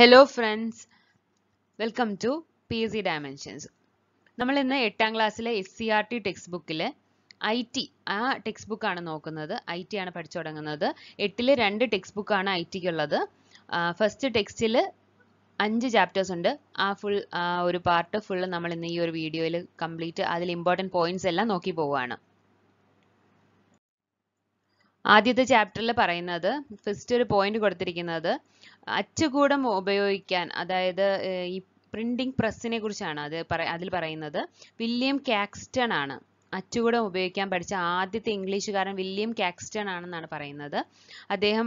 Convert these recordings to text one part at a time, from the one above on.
hello friends welcome to P S C dimensions നമ്മൾ ഇന്ന് എട്ടാം ക്ലാസ്സിലെ S C R T text ബുക്കിൽ ഐ ടി ആ ടെക്സ്റ്റ് ബുക്കാണ് നോക്കുന്നത് ഐ ടി ആണ് പഠിച്ചു തുടങ്ങുന്നത് എട്ടിൽ രണ്ട് ടെക്സ്റ്റ് ബുക്കാണ് ഐ ടിക്കുള്ളത് ഫസ്റ്റ് ടെക്സ്റ്റിൽ അഞ്ച് ചാപ്റ്റേഴ്സ് ഉണ്ട് ആ ഫുൾ ഒരു പാർട്ട് ഫുൾ നമ്മൾ ഇന്ന് ഈ ഒരു വീഡിയോയിൽ കംപ്ലീറ്റ് അതിൽ ഇമ്പോർട്ടൻറ്റ് പോയിന്റ്സ് എല്ലാം നോക്കി പോവുകയാണ് ആദ്യത്തെ ചാപ്റ്ററിൽ പറയുന്നത് ഫസ്റ്റ് ഒരു പോയിന്റ് കൊടുത്തിരിക്കുന്നത് അച്ചുകൂടം ഉപയോഗിക്കാൻ അതായത് ഈ പ്രിന്റിംഗ് പ്രസ്സിനെ കുറിച്ചാണ് അത് അതിൽ പറയുന്നത് വില്യം കാക്സ്റ്റൺ ആണ് അച്ചുകൂടം ഉപയോഗിക്കാൻ പഠിച്ച ആദ്യത്തെ ഇംഗ്ലീഷുകാരൻ വില്യം കാക്സ്റ്റൺ ആണെന്നാണ് പറയുന്നത് അദ്ദേഹം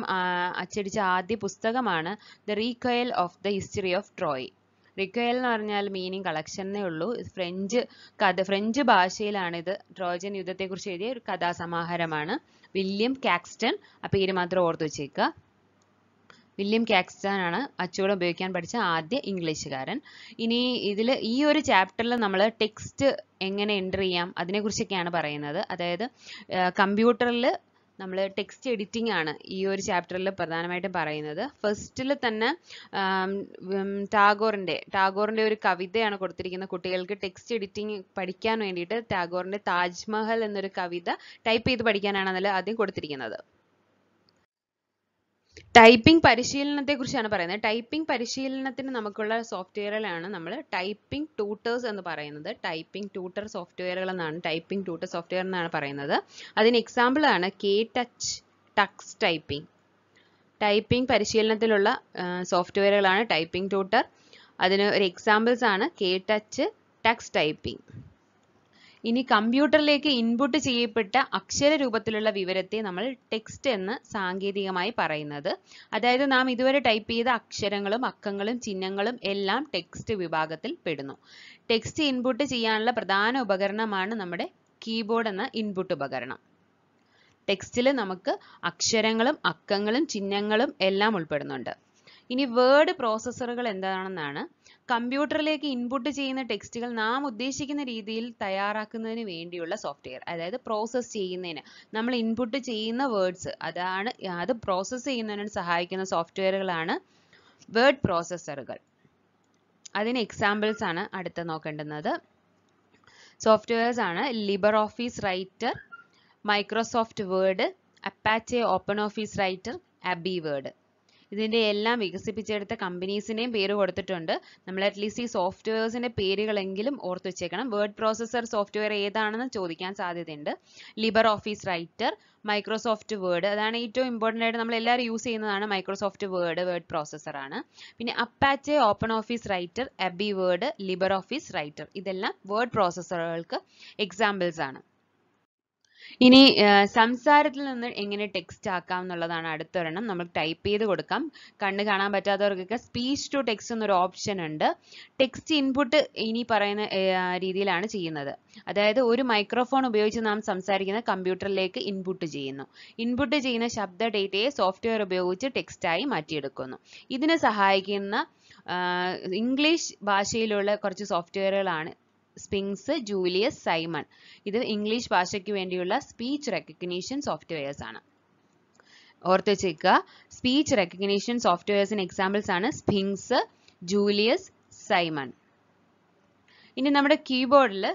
അച്ചടിച്ച ആദ്യ പുസ്തകമാണ് the recuyell of the history of Troy recuyell എന്ന് പറഞ്ഞാൽ മീനിങ് എന്നേ ഉള്ളൂ ഫ്രഞ്ച് കഥ ഫ്രഞ്ച് ഭാഷയിലാണിത് ട്രോജൻ യുദ്ധത്തെക്കുറിച്ച് എഴുതിയ ഒരു കഥാസമാഹാരമാണ് വില്യം കാക്സ്റ്റൺ ആ പേര് മാത്രം ഓർത്തു വെച്ചേക്കുക വില്യം കാക്സ്റ്റാൻ ആണ് അച്ചുകൂടെ ഉപയോഗിക്കാൻ പഠിച്ച ആദ്യ ഇംഗ്ലീഷുകാരൻ ഇനി ഇതിൽ ഈ ഒരു ചാപ്റ്ററിൽ നമ്മൾ ടെക്സ്റ്റ് എങ്ങനെ എൻ്റർ ചെയ്യാം അതിനെക്കുറിച്ചൊക്കെയാണ് പറയുന്നത് അതായത് കമ്പ്യൂട്ടറിൽ നമ്മൾ ടെക്സ്റ്റ് എഡിറ്റിംഗ് ആണ് ഈ ഒരു ചാപ്റ്ററിൽ പ്രധാനമായിട്ടും പറയുന്നത് ഫസ്റ്റിൽ തന്നെ ടാഗോറിൻ്റെ ടാഗോറിൻ്റെ ഒരു കവിതയാണ് കൊടുത്തിരിക്കുന്നത് കുട്ടികൾക്ക് ടെക്സ്റ്റ് എഡിറ്റിംഗ് പഠിക്കാൻ വേണ്ടിയിട്ട് ടാഗോറിൻ്റെ താജ്മഹൽ എന്നൊരു കവിത ടൈപ്പ് ചെയ്ത് പഠിക്കാനാണ് അതിൽ ആദ്യം കൊടുത്തിരിക്കുന്നത് ടൈപ്പിംഗ് പരിശീലനത്തെക്കുറിച്ചാണ് പറയുന്നത് ടൈപ്പിംഗ് പരിശീലനത്തിന് നമുക്കുള്ള സോഫ്റ്റ്വെയറുകളാണ് നമ്മൾ ടൈപ്പിംഗ് ട്യൂട്ടേഴ്സ് എന്ന് പറയുന്നത് ടൈപ്പിംഗ് ട്യൂട്ടർ സോഫ്റ്റ്വെയറുകൾ എന്നാണ് ടൈപ്പിംഗ് ട്യൂട്ടർ സോഫ്റ്റ്വെയർ എന്നാണ് പറയുന്നത് അതിന് എക്സാമ്പിൾ ആണ് K touch Tux typing typing പരിശീലനത്തിലുള്ള സോഫ്റ്റ്വെയറുകളാണ് ടൈപ്പിംഗ് ട്യൂട്ടർ അതിന് ഒരു എക്സാമ്പിൾസ് ആണ് കെ ടച്ച് ടക്സ് ടൈപ്പിംഗ് ഇനി കമ്പ്യൂട്ടറിലേക്ക് ഇൻപുട്ട് ചെയ്യപ്പെട്ട അക്ഷര രൂപത്തിലുള്ള വിവരത്തെ നമ്മൾ ടെക്സ്റ്റ് എന്ന് സാങ്കേതികമായി പറയുന്നത് അതായത് നാം ഇതുവരെ ടൈപ്പ് ചെയ്ത അക്ഷരങ്ങളും അക്കങ്ങളും ചിഹ്നങ്ങളും എല്ലാം ടെക്സ്റ്റ് വിഭാഗത്തിൽ പെടുന്നു ടെക്സ്റ്റ് ഇൻപുട്ട് ചെയ്യാനുള്ള പ്രധാന ഉപകരണമാണ് നമ്മുടെ കീബോർഡ് എന്ന ഇൻപുട്ട് ഉപകരണം ടെക്സ്റ്റിൽ നമുക്ക് അക്ഷരങ്ങളും അക്കങ്ങളും ചിഹ്നങ്ങളും എല്ലാം ഉൾപ്പെടുന്നുണ്ട് ഇനി വേർഡ് പ്രോസസ്സറുകൾ എന്താണെന്നാണ് കമ്പ്യൂട്ടറിലേക്ക് ഇൻപുട്ട് ചെയ്യുന്ന ടെക്സ്റ്റുകൾ നാം ഉദ്ദേശിക്കുന്ന രീതിയിൽ തയ്യാറാക്കുന്നതിന് വേണ്ടിയുള്ള സോഫ്റ്റ്വെയർ അതായത് പ്രോസസ്സ് ചെയ്യുന്നതിന് നമ്മൾ ഇൻപുട്ട് ചെയ്യുന്ന വേർഡ്സ് അതാണ് അത് പ്രോസസ്സ് ചെയ്യുന്നതിന് സഹായിക്കുന്ന സോഫ്റ്റ്വെയറുകളാണ് വേർഡ് പ്രോസസ്സറുകൾ അതിന് എക്സാമ്പിൾസ് ആണ് അടുത്ത നോക്കേണ്ടുന്നത് സോഫ്റ്റ്വെയർസ് ആണ് Libre Office Writer Microsoft Word Apache Open Office Writer Abi Word ഇതിൻ്റെ എല്ലാം വികസിപ്പിച്ചെടുത്ത കമ്പനീസിനെയും പേര് കൊടുത്തിട്ടുണ്ട് നമ്മൾ അറ്റ്ലീസ്റ്റ് ഈ സോഫ്റ്റ്വെയർസിൻ്റെ പേരുകളെങ്കിലും ഓർത്ത് വെച്ചേക്കണം വേർഡ് പ്രോസസ്സർ സോഫ്റ്റ്വെയർ ഏതാണെന്ന് ചോദിക്കാൻ സാധ്യതയുണ്ട് Libre Office Writer Microsoft Word അതാണ് ഏറ്റവും ഇമ്പോർട്ടൻ്റ് ആയിട്ട് നമ്മൾ എല്ലാവരും യൂസ് ചെയ്യുന്നതാണ് മൈക്രോസോഫ്റ്റ് വേർഡ് വേർഡ് പ്രോസസർ ആണ് പിന്നെ Apache Open Office Writer Abi Word Libre Office Writer ഇതെല്ലാം വേർഡ് പ്രോസസ്സറുകൾക്ക് എക്സാമ്പിൾസ് ആണ് ഇനി സംസാരത്തിൽ നിന്ന് എങ്ങനെ ടെക്സ്റ്റ് ആക്കാം എന്നുള്ളതാണ് അടുത്തൊരെണ്ണം നമ്മൾ ടൈപ്പ് ചെയ്ത് കൊടുക്കാം കണ്ണ് കാണാൻ പറ്റാത്തവർക്കൊക്കെ സ്പീച്ച് ടു ടെക്സ്റ്റ് എന്നൊരു ഓപ്ഷൻ ഉണ്ട് ടെക്സ്റ്റ് ഇൻപുട്ട് ഇനി പറയുന്ന രീതിയിലാണ് ചെയ്യുന്നത് അതായത് ഒരു മൈക്രോഫോൺ ഉപയോഗിച്ച് നാം സംസാരിക്കുന്ന കമ്പ്യൂട്ടറിലേക്ക് ഇൻപുട്ട് ചെയ്യുന്നു ഇൻപുട്ട് ചെയ്യുന്ന ശബ്ദ ഡേറ്റയെ സോഫ്റ്റ്വെയർ ഉപയോഗിച്ച് ടെക്സ്റ്റായി മാറ്റിയെടുക്കുന്നു ഇതിനെ സഹായിക്കുന്ന ഇംഗ്ലീഷ് ഭാഷയിലുള്ള കുറച്ച് സോഫ്റ്റ്വെയറുകളാണ് സ്പിങ്സ് ജൂലിയസ് സൈമൺ ഇത് ഇംഗ്ലീഷ് ഭാഷയ്ക്ക് വേണ്ടിയുള്ള സ്പീച്ച് റെക്കഗ്നീഷൻ സോഫ്റ്റ്വെയർസ് ആണ് ഓർത്ത് വെച്ചേക്കുക സ്പീച്ച് റെക്കഗ്നീഷൻ സോഫ്റ്റ്വെയർസിന് എക്സാമ്പിൾസ് ആണ് സ്പിങ്സ് ജൂലിയസ് സൈമൺ ഇനി നമ്മുടെ കീബോർഡിൽ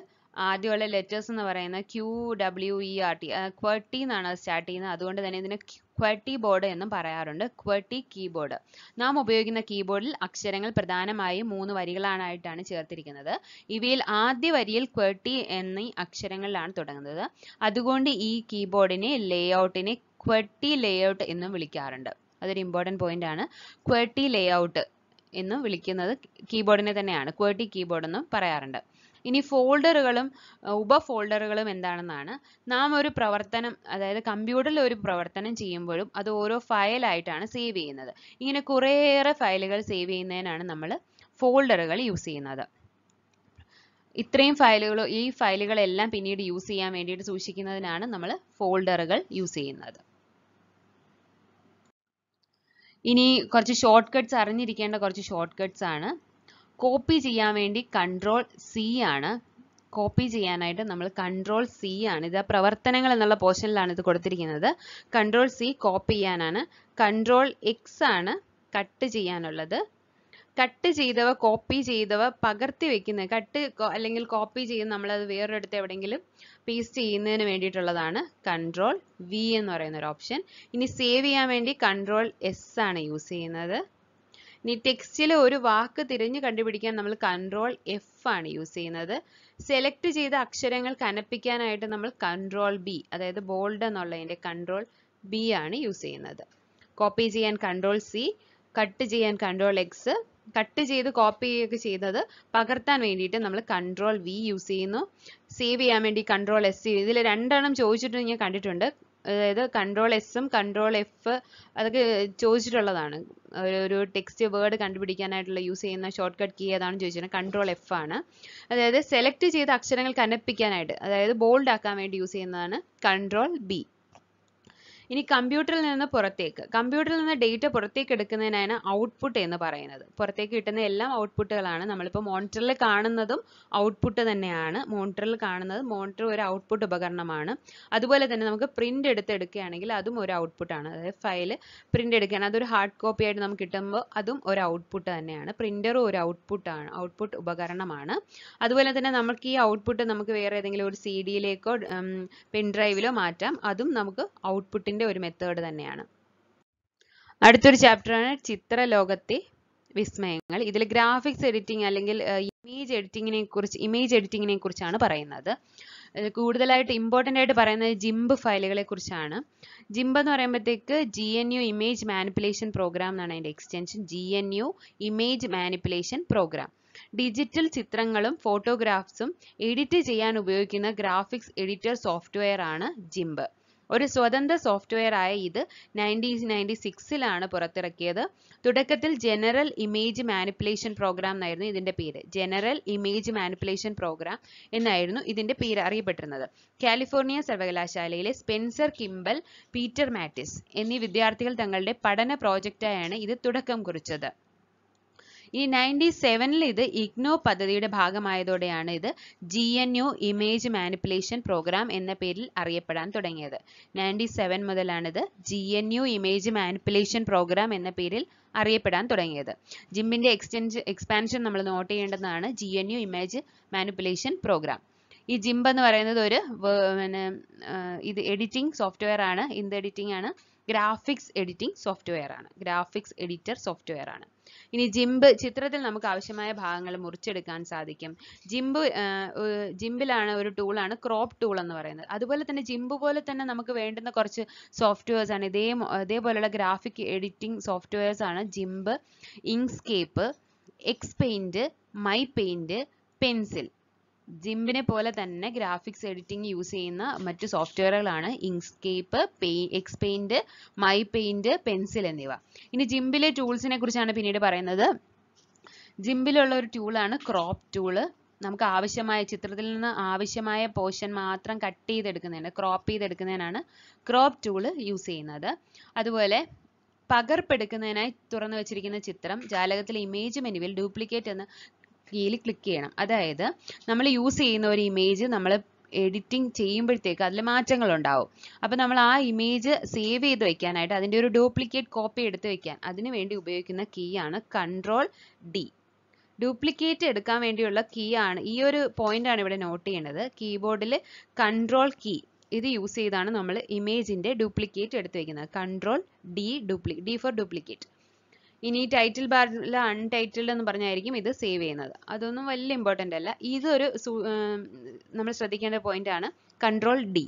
ആദ്യമുള്ള ലെറ്റേഴ്സ് എന്ന് പറയുന്നത് Q W E R T qwerty എന്നാണ് സ്റ്റാർട്ട് ചെയ്യുന്നത് അതുകൊണ്ട് തന്നെ ഇതിന് ക്വട്ടി ബോർഡ് എന്നും പറയാറുണ്ട് ക്വട്ടി കീബോർഡ് നാം ഉപയോഗിക്കുന്ന കീബോർഡിൽ അക്ഷരങ്ങൾ പ്രധാനമായും മൂന്ന് വരികളാണായിട്ടാണ് ചേർത്തിരിക്കുന്നത് ഇവയിൽ ആദ്യ വരിയിൽ ക്വട്ടി എന്നീ അക്ഷരങ്ങളിലാണ് തുടങ്ങുന്നത് അതുകൊണ്ട് ഈ കീബോർഡിനെ ലേഔട്ടിനെ ക്വട്ടി ലേഔട്ട് എന്നും വിളിക്കാറുണ്ട് അതൊരു ഇമ്പോർട്ടൻറ്റ് പോയിന്റ് ആണ് ക്വട്ടി ലേഔട്ട് എന്ന് വിളിക്കുന്നത് കീബോർഡിനെ തന്നെയാണ് ക്വട്ടി കീബോർഡ് എന്നും പറയാറുണ്ട് ഇനി ഫോൾഡറുകളും ഉപ ഫോൾഡറുകളും എന്താണെന്നാണ് നാം ഒരു പ്രവർത്തനം അതായത് കമ്പ്യൂട്ടറിൽ ഒരു പ്രവർത്തനം ചെയ്യുമ്പോഴും അത് ഓരോ ഫയലായിട്ടാണ് സേവ് ചെയ്യുന്നത് ഇങ്ങനെ കുറേയേറെ ഫയലുകൾ സേവ് ചെയ്യുന്നതിനാണ് നമ്മൾ ഫോൾഡറുകൾ യൂസ് ചെയ്യുന്നത് ഇത്രയും ഫയലുകൾ ഈ ഫയലുകളെല്ലാം പിന്നീട് യൂസ് ചെയ്യാൻ വേണ്ടിയിട്ട് സൂക്ഷിക്കുന്നതിനാണ് നമ്മൾ ഫോൾഡറുകൾ യൂസ് ചെയ്യുന്നത് ഇനി കുറച്ച് ഷോർട്ട് കട്ട്സ് അറിഞ്ഞിരിക്കേണ്ട കുറച്ച് ഷോർട്ട് കട്ട്സ് ആണ് കോപ്പി ചെയ്യാൻ വേണ്ടി കൺട്രോൾ സി ആണ് കോപ്പി ചെയ്യാനായിട്ട് നമ്മൾ കൺട്രോൾ സി ആണ് ഇത് പ്രവർത്തനങ്ങൾ എന്നുള്ള പോർഷനിലാണ് ഇത് കൊടുത്തിരിക്കുന്നത് കൺട്രോൾ സി കോപ്പി ചെയ്യാനാണ് കൺട്രോൾ എക്സ് ആണ് കട്ട് ചെയ്യാനുള്ളത് കട്ട് ചെയ്തവ കോപ്പി ചെയ്തവ പകർത്തി വെക്കുന്നത് കട്ട് അല്ലെങ്കിൽ കോപ്പി അത് നമ്മളത് വേറൊരിടത്ത് എവിടെയെങ്കിലും പേസ്റ്റ് ചെയ്യുന്നതിന് വേണ്ടിയിട്ടുള്ളതാണ് കൺട്രോൾ വി എന്ന് പറയുന്ന ഒരു ഓപ്ഷൻ ഇനി സേവ് ചെയ്യാൻ വേണ്ടി കൺട്രോൾ എസ് ആണ് യൂസ് ചെയ്യുന്നത് ഇനി ടെക്സ്റ്റിലെ ഒരു വാക്ക് തിരഞ്ഞു കണ്ടുപിടിക്കാൻ നമ്മൾ കൺട്രോൾ എഫ് ആണ് യൂസ് ചെയ്യുന്നത് സെലക്ട് ചെയ്ത അക്ഷരങ്ങൾ കനപ്പിക്കാനായിട്ട് നമ്മൾ കൺട്രോൾ ബി അതായത് ബോൾഡ് എന്നുള്ളതിൻ്റെ കൺട്രോൾ ബി ആണ് യൂസ് ചെയ്യുന്നത് കോപ്പി ചെയ്യാൻ കൺട്രോൾ സി കട്ട് ചെയ്യാൻ കൺട്രോൾ എക്സ് കട്ട് ചെയ്ത് കോപ്പി ഒക്കെ ചെയ്തത് പകർത്താൻ വേണ്ടിയിട്ട് നമ്മൾ കൺട്രോൾ വി യൂസ് ചെയ്യുന്നു സേവ് ചെയ്യാൻ വേണ്ടി കൺട്രോൾ എസ് ഇതിൽ രണ്ടെണ്ണം ചോദിച്ചിട്ടുണ്ട് ഞാൻ കണ്ടിട്ടുണ്ട് അതായത് കൺട്രോൾ എസും കൺട്രോൾ എഫ് അതൊക്കെ ചോദിച്ചിട്ടുള്ളതാണ് ഒരു ടെക്സ്റ്റ് വേർഡ് കണ്ടുപിടിക്കാനായിട്ടുള്ള യൂസ് ചെയ്യുന്ന ഷോർട്ട് കട്ട് കീ ഏതാണെന്ന് ചോദിച്ചിട്ടുണ്ട് കൺട്രോൾ എഫ് ആണ് അതായത് സെലക്ട് ചെയ്ത അക്ഷരങ്ങൾ കനപ്പിക്കാനായിട്ട് അതായത് ബോൾഡ് ആക്കാൻ വേണ്ടി യൂസ് ചെയ്യുന്നതാണ് കൺട്രോൾ ബി ഇനി കമ്പ്യൂട്ടറിൽ നിന്ന് പുറത്തേക്ക് കമ്പ്യൂട്ടറിൽ നിന്ന് ഡേറ്റ പുറത്തേക്ക് എടുക്കുന്നതിനാണ് ഔട്ട്പുട്ട് എന്ന് പറയുന്നത് പുറത്തേക്ക് കിട്ടുന്ന എല്ലാം ഔട്ട്പുട്ടുകളാണ് നമ്മളിപ്പോൾ മോണിറ്ററിൽ കാണുന്നതും ഔട്ട്പുട്ട് തന്നെയാണ് മോണിറ്ററിൽ കാണുന്നത് മോണിറ്റർ ഒരു ഔട്ട്പുട്ട് ഉപകരണമാണ് അതുപോലെ തന്നെ നമുക്ക് പ്രിന്റ് എടുത്ത് എടുക്കുകയാണെങ്കിൽ അതും ഒരു ഔട്ട്പുട്ടാണ് അതായത് ഫയൽ പ്രിന്റ് എടുക്കുകയാണ് അതൊരു ഹാർഡ് കോപ്പി ആയിട്ട് നമുക്ക് കിട്ടുമ്പോൾ അതും ഒരു ഔട്ട്പുട്ട് തന്നെയാണ് പ്രിന്ററും ഒരു ഔട്ട്പുട്ടാണ് ഔട്ട്പുട്ട് ഉപകരണമാണ് അതുപോലെ തന്നെ നമുക്ക് ഈ ഔട്ട്പുട്ട് നമുക്ക് വേറെ ഏതെങ്കിലും ഒരു സി ഡിയിലേക്കോ പെൻ ഡ്രൈവിലോ മാറ്റാം അതും നമുക്ക് ഔട്ട്പുട്ടിന് ഡിസൈനിൻ്റെ ഒരു മെത്തേഡ് തന്നെയാണ് അടുത്തൊരു ചാപ്റ്ററാണ് ചിത്രലോകത്തെ വിസ്മയങ്ങൾ ഇതിൽ ഗ്രാഫിക്സ് എഡിറ്റിംഗ് അല്ലെങ്കിൽ ഇമേജ് എഡിറ്റിങ്ങിനെ കുറിച്ച് ഇമേജ് എഡിറ്റിങ്ങിനെ കുറിച്ചാണ് പറയുന്നത് കൂടുതലായിട്ട് ഇമ്പോർട്ടൻ്റ് ആയിട്ട് പറയുന്നത് ജിംബ് ഫയലുകളെ കുറിച്ചാണ് ജിംബ് എന്ന് പറയുമ്പോഴത്തേക്ക് G N U image manipulation program എന്നാണ് അതിൻ്റെ extension G N U image manipulation program digital ചിത്രങ്ങളും ഫോട്ടോഗ്രാഫ്സും എഡിറ്റ് ചെയ്യാൻ ഉപയോഗിക്കുന്ന ഗ്രാഫിക്സ് എഡിറ്റർ സോഫ്റ്റ്വെയർ ആണ് ജിംബ് ഒരു സ്വതന്ത്ര സോഫ്റ്റ്വെയർ ആയ ഇത് നയൻറ്റീൻ നയൻറ്റി സിക്സിലാണ് പുറത്തിറക്കിയത് തുടക്കത്തിൽ ജനറൽ ഇമേജ് മാനിപ്പുലേഷൻ പ്രോഗ്രാം എന്നായിരുന്നു ഇതിൻ്റെ പേര് ജനറൽ ഇമേജ് മാനിപ്പുലേഷൻ പ്രോഗ്രാം എന്നായിരുന്നു ഇതിൻ്റെ പേര് അറിയപ്പെട്ടിരുന്നത് കാലിഫോർണിയ സർവകലാശാലയിലെ സ്പെൻസർ കിംബൽ പീറ്റർ മാറ്റിസ് എന്നീ വിദ്യാർത്ഥികൾ തങ്ങളുടെ പഠന പ്രോജക്റ്റായാണ് ഇത് തുടക്കം കുറിച്ചത് ഈ നയൻറ്റി സെവനിൽ ഇത് ഇഗ്നോ പദ്ധതിയുടെ ഭാഗമായതോടെയാണ് ഇത് G N U image manipulation program എന്ന പേരിൽ അറിയപ്പെടാൻ തുടങ്ങിയത് നയൻറ്റി സെവൻ മുതലാണിത് G N U image manipulation program എന്ന പേരിൽ അറിയപ്പെടാൻ തുടങ്ങിയത് ജിമ്മിൻ്റെ എക്സ്റ്റെൻഷൻ എക്സ്പാൻഷൻ നമ്മൾ നോട്ട് ചെയ്യേണ്ടതാണ് G N U image manipulation program ഈ ജിംബ് എന്ന് പറയുന്നത് ഒരു പിന്നെ ഇത് എഡിറ്റിംഗ് സോഫ്റ്റ്വെയർ ആണ് എന്ത് എഡിറ്റിംഗ് ആണ് ഗ്രാഫിക്സ് എഡിറ്റിംഗ് സോഫ്റ്റ്വെയർ ആണ് ഗ്രാഫിക്സ് എഡിറ്റർ സോഫ്റ്റ്വെയർ ആണ് ഇനി ജിംബ് ചിത്രത്തിൽ നമുക്ക് ആവശ്യമായ ഭാഗങ്ങൾ മുറിച്ചെടുക്കാൻ സാധിക്കും ജിംബ് ജിംബിലാണ് ഒരു ടൂളാണ് ക്രോപ്പ് ടൂൾ എന്ന് പറയുന്നത് അതുപോലെ തന്നെ ജിംബ് പോലെ തന്നെ നമുക്ക് വേണ്ടുന്ന കുറച്ച് സോഫ്റ്റ്വെയർസ് ആണ് ഇതേ ഇതേപോലെയുള്ള ഗ്രാഫിക് എഡിറ്റിംഗ് സോഫ്റ്റ്വെയർസ് ആണ് GIMP Inkscape X Paint My Paint pencil ജിംബിനെ പോലെ തന്നെ ഗ്രാഫിക്സ് എഡിറ്റിംഗ് യൂസ് ചെയ്യുന്ന മറ്റ് സോഫ്റ്റ്വെയറുകളാണ് ഇങ്സ്കേപ്പ് പെയ് X Paint My Paint pencil എന്നിവ ഇനി ജിംബിലെ ടൂൾസിനെ കുറിച്ചാണ് പിന്നീട് പറയുന്നത് ജിംബിലുള്ള ഒരു ടൂളാണ് ക്രോപ്പ് ടൂള് നമുക്ക് ആവശ്യമായ ചിത്രത്തിൽ നിന്ന് ആവശ്യമായ പോർഷൻ മാത്രം കട്ട് ചെയ്തെടുക്കുന്നതിന് ക്രോപ്പ് ചെയ്തെടുക്കുന്നതിനാണ് ക്രോപ്പ് ടൂള് യൂസ് ചെയ്യുന്നത് അതുപോലെ പകർപ്പെടുക്കുന്നതിനായി തുറന്നു വെച്ചിരിക്കുന്ന ചിത്രം ജാലകത്തിലെ ഇമേജ് മെനുവിൽ ഡ്യൂപ്ലിക്കേറ്റ് എന്ന ത്രീയിൽ ക്ലിക്ക് ചെയ്യണം അതായത് നമ്മൾ യൂസ് ചെയ്യുന്ന ഒരു ഇമേജ് നമ്മൾ എഡിറ്റിംഗ് ചെയ്യുമ്പോഴത്തേക്ക് അതിൽ മാറ്റങ്ങൾ ഉണ്ടാവും അപ്പോൾ നമ്മൾ ആ ഇമേജ് സേവ് ചെയ്ത് വെക്കാനായിട്ട് അതിൻ്റെ ഒരു ഡ്യൂപ്ലിക്കേറ്റ് കോപ്പി എടുത്ത് വെക്കാൻ അതിനു വേണ്ടി ഉപയോഗിക്കുന്ന കീ ആണ് കൺട്രോൾ ഡി ഡ്യൂപ്ലിക്കേറ്റ് എടുക്കാൻ വേണ്ടിയുള്ള കീ ആണ് ഈ ഒരു പോയിന്റ് ആണ് ഇവിടെ നോട്ട് ചെയ്യേണ്ടത് കീബോർഡിൽ കൺട്രോൾ കീ ഇത് യൂസ് ചെയ്താണ് നമ്മൾ ഇമേജിൻ്റെ ഡ്യൂപ്ലിക്കേറ്റ് എടുത്ത് വെക്കുന്നത് കൺട്രോൾ ഡി ഡ്യൂപ്ലി ഡി ഫോർ ഡ്യൂപ്ലിക്കേറ്റ് ഇനി ടൈറ്റിൽ ബാറിൽ അൺടൈറ്റിൽഡ് എന്ന് പറഞ്ഞായിരിക്കും ഇത് സേവ് ചെയ്യുന്നത് അതൊന്നും വലിയ ഇമ്പോർട്ടൻ്റ് അല്ല ഇതൊരു നമ്മൾ ശ്രദ്ധിക്കേണ്ട പോയിന്റ് ആണ് കൺട്രോൾ ഡി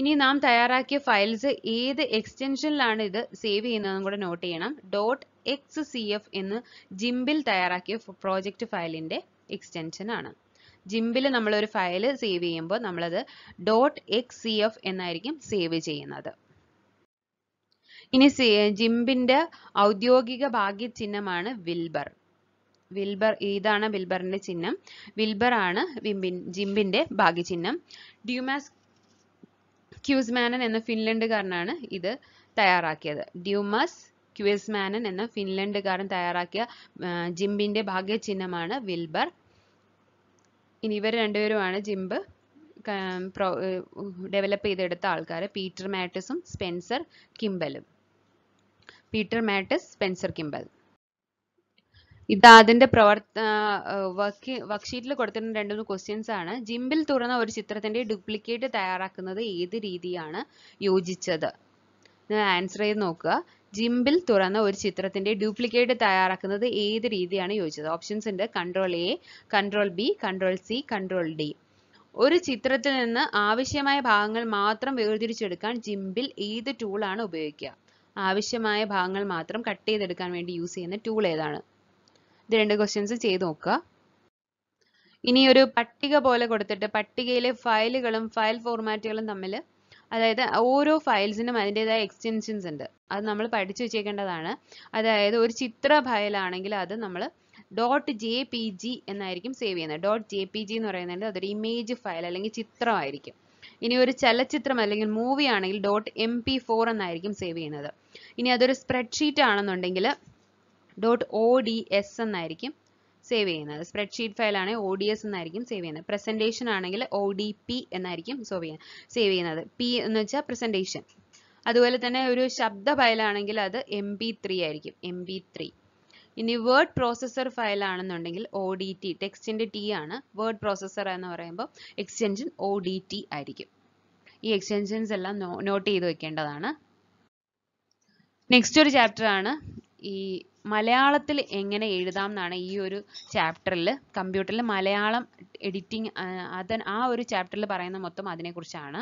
ഇനി നാം തയ്യാറാക്കിയ ഫയൽസ് ഏത് എക്സ്റ്റെൻഷനിലാണ് ഇത് സേവ് ചെയ്യുന്നതെന്നും കൂടെ നോട്ട് ചെയ്യണം ഡോട്ട് എക്സ് സി എഫ് എന്ന് ജിംബിൽ തയ്യാറാക്കിയ പ്രോജക്റ്റ് ഫയലിൻ്റെ എക്സ്റ്റെൻഷൻ ആണ് ജിംബിൽ നമ്മളൊരു ഫയൽ സേവ് ചെയ്യുമ്പോൾ നമ്മളത് ഡോട്ട് എക്സ് സി എഫ് എന്നായിരിക്കും സേവ് ചെയ്യുന്നത് ഇനി ജിംബിന്റെ ഔദ്യോഗിക ഭാഗ്യ ചിഹ്നമാണ് വിൽബർ വിൽബർ ഇതാണ് വിൽബറിന്റെ ചിഹ്നം വിൽബർ ആണ് വിംബിൻ ജിംബിന്റെ ഭാഗ്യചിഹ്നം ഡ്യൂമാസ് ക്യൂസ്മാനൻ എന്ന ഫിൻലൻഡുകാരനാണ് ഇത് തയ്യാറാക്കിയത് ഡ്യൂമസ് ക്യൂസ്മാനൻ എന്ന ഫിൻലൻഡുകാരൻ തയ്യാറാക്കിയ ജിംബിന്റെ ഭാഗ്യചിഹ്നമാണ് വിൽബർ ഇനി ഇവർ രണ്ടുപേരുമാണ് ജിംബ് ഡെവലപ്പ് ചെയ്തെടുത്ത ആൾക്കാർ പീറ്റർ മാറ്റസും സ്പെൻസർ കിംബലും പീറ്റർ മാറ്റസ് സ്പെൻസർ കിംബൽ ഇത് അതിന്റെ പ്രവർത്ത വർക്ക് വർക്ക്ഷീറ്റിൽ കൊടുത്തിരുന്ന രണ്ട് മൂന്ന് ക്വസ്റ്റ്യൻസ് ആണ് ജിംബിൽ തുറന്ന ഒരു ചിത്രത്തിന്റെ ഡ്യൂപ്ലിക്കേറ്റ് തയ്യാറാക്കുന്നത് ഏത് രീതിയാണ് യോജിച്ചത് ആൻസർ ചെയ്ത് നോക്കുക ജിംബിൽ തുറന്ന ഒരു ചിത്രത്തിന്റെ ഡ്യൂപ്ലിക്കേറ്റ് തയ്യാറാക്കുന്നത് ഏത് രീതിയാണ് യോജിച്ചത് ഓപ്ഷൻസ് ഉണ്ട് control A control B control C control D ഒരു ചിത്രത്തിൽ നിന്ന് ആവശ്യമായ ഭാഗങ്ങൾ മാത്രം വേർതിരിച്ചെടുക്കാൻ ജിംബിൽ ഏത് ടൂളാണ് ഉപയോഗിക്കുക ആവശ്യമായ ഭാഗങ്ങൾ മാത്രം കട്ട് ചെയ്തെടുക്കാൻ വേണ്ടി യൂസ് ചെയ്യുന്ന ടൂൾ ഏതാണ് ഇത് രണ്ട് ക്വസ്റ്റ്യൻസ് ചെയ്ത് നോക്കുക ഇനി ഒരു പട്ടിക പോലെ കൊടുത്തിട്ട് പട്ടികയിലെ ഫയലുകളും ഫയൽ ഫോർമാറ്റുകളും തമ്മിൽ അതായത് ഓരോ ഫയൽസിനും അതിൻ്റെതായ എക്സ്റ്റൻഷൻസ് ഉണ്ട് അത് നമ്മൾ പഠിച്ചു വെച്ചേക്കേണ്ടതാണ് അതായത് ഒരു ചിത്ര ഫയലാണെങ്കിൽ അത് നമ്മൾ ഡോട്ട് ജെ പി ജി എന്നായിരിക്കും സേവ് ചെയ്യുന്നത് ഡോട്ട് ജെ പി ജി എന്ന് പറയുന്നത് അതൊരു ഇമേജ് ഫയൽ അല്ലെങ്കിൽ ചിത്രമായിരിക്കും ഇനി ഒരു ചലച്ചിത്രം അല്ലെങ്കിൽ മൂവി ആണെങ്കിൽ ഡോട്ട് എം പി ഫോർ എന്നായിരിക്കും സേവ് ചെയ്യുന്നത് ഇനി അതൊരു സ്പ്രെഡ്ഷീറ്റ് ആണെന്നുണ്ടെങ്കിൽ ഡോട്ട് ഒ ഡി എസ് എന്നായിരിക്കും സേവ് ചെയ്യുന്നത് സ്പ്രെഡ്ഷീറ്റ് ഫയൽ ആണെങ്കിൽ ഒ ഡി എസ് എന്നായിരിക്കും സേവ് ചെയ്യുന്നത് പ്രസന്റേഷൻ ആണെങ്കിൽ ഒ ഡി പി എന്നായിരിക്കും സേവ് ചെയ്യുന്നത് സേവ് ചെയ്യുന്നത് പി എന്ന് വെച്ചാൽ പ്രസന്റേഷൻ അതുപോലെ തന്നെ ഒരു ശബ്ദ ഫയലാണെങ്കിൽ അത് എം പി ത്രീ ആയിരിക്കും എം പി ത്രീ ഇനി വേർഡ് പ്രോസസ്സർ ഫയൽ ആണെന്നുണ്ടെങ്കിൽ ഒ ഡി ടി ടെക്സ്റ്റിൻ്റെ ടി ആണ് വേർഡ് പ്രോസസ്സർ എന്ന് പറയുമ്പോൾ എക്സ്റ്റെൻഷൻ ഒ ഡി ടി ആയിരിക്കും ഈ എക്സ്റ്റെൻഷൻസ് എല്ലാം നോട്ട് ചെയ്ത് വെക്കേണ്ടതാണ് നെക്സ്റ്റ് ഒരു ചാപ്റ്റർ ആണ് ഈ മലയാളത്തിൽ എങ്ങനെ എഴുതാം എന്നാണ് ഈ ഒരു ചാപ്റ്ററിൽ കമ്പ്യൂട്ടറിൽ മലയാളം എഡിറ്റിംഗ് അത് ആ ഒരു ചാപ്റ്ററിൽ പറയുന്ന മൊത്തം അതിനെക്കുറിച്ചാണ്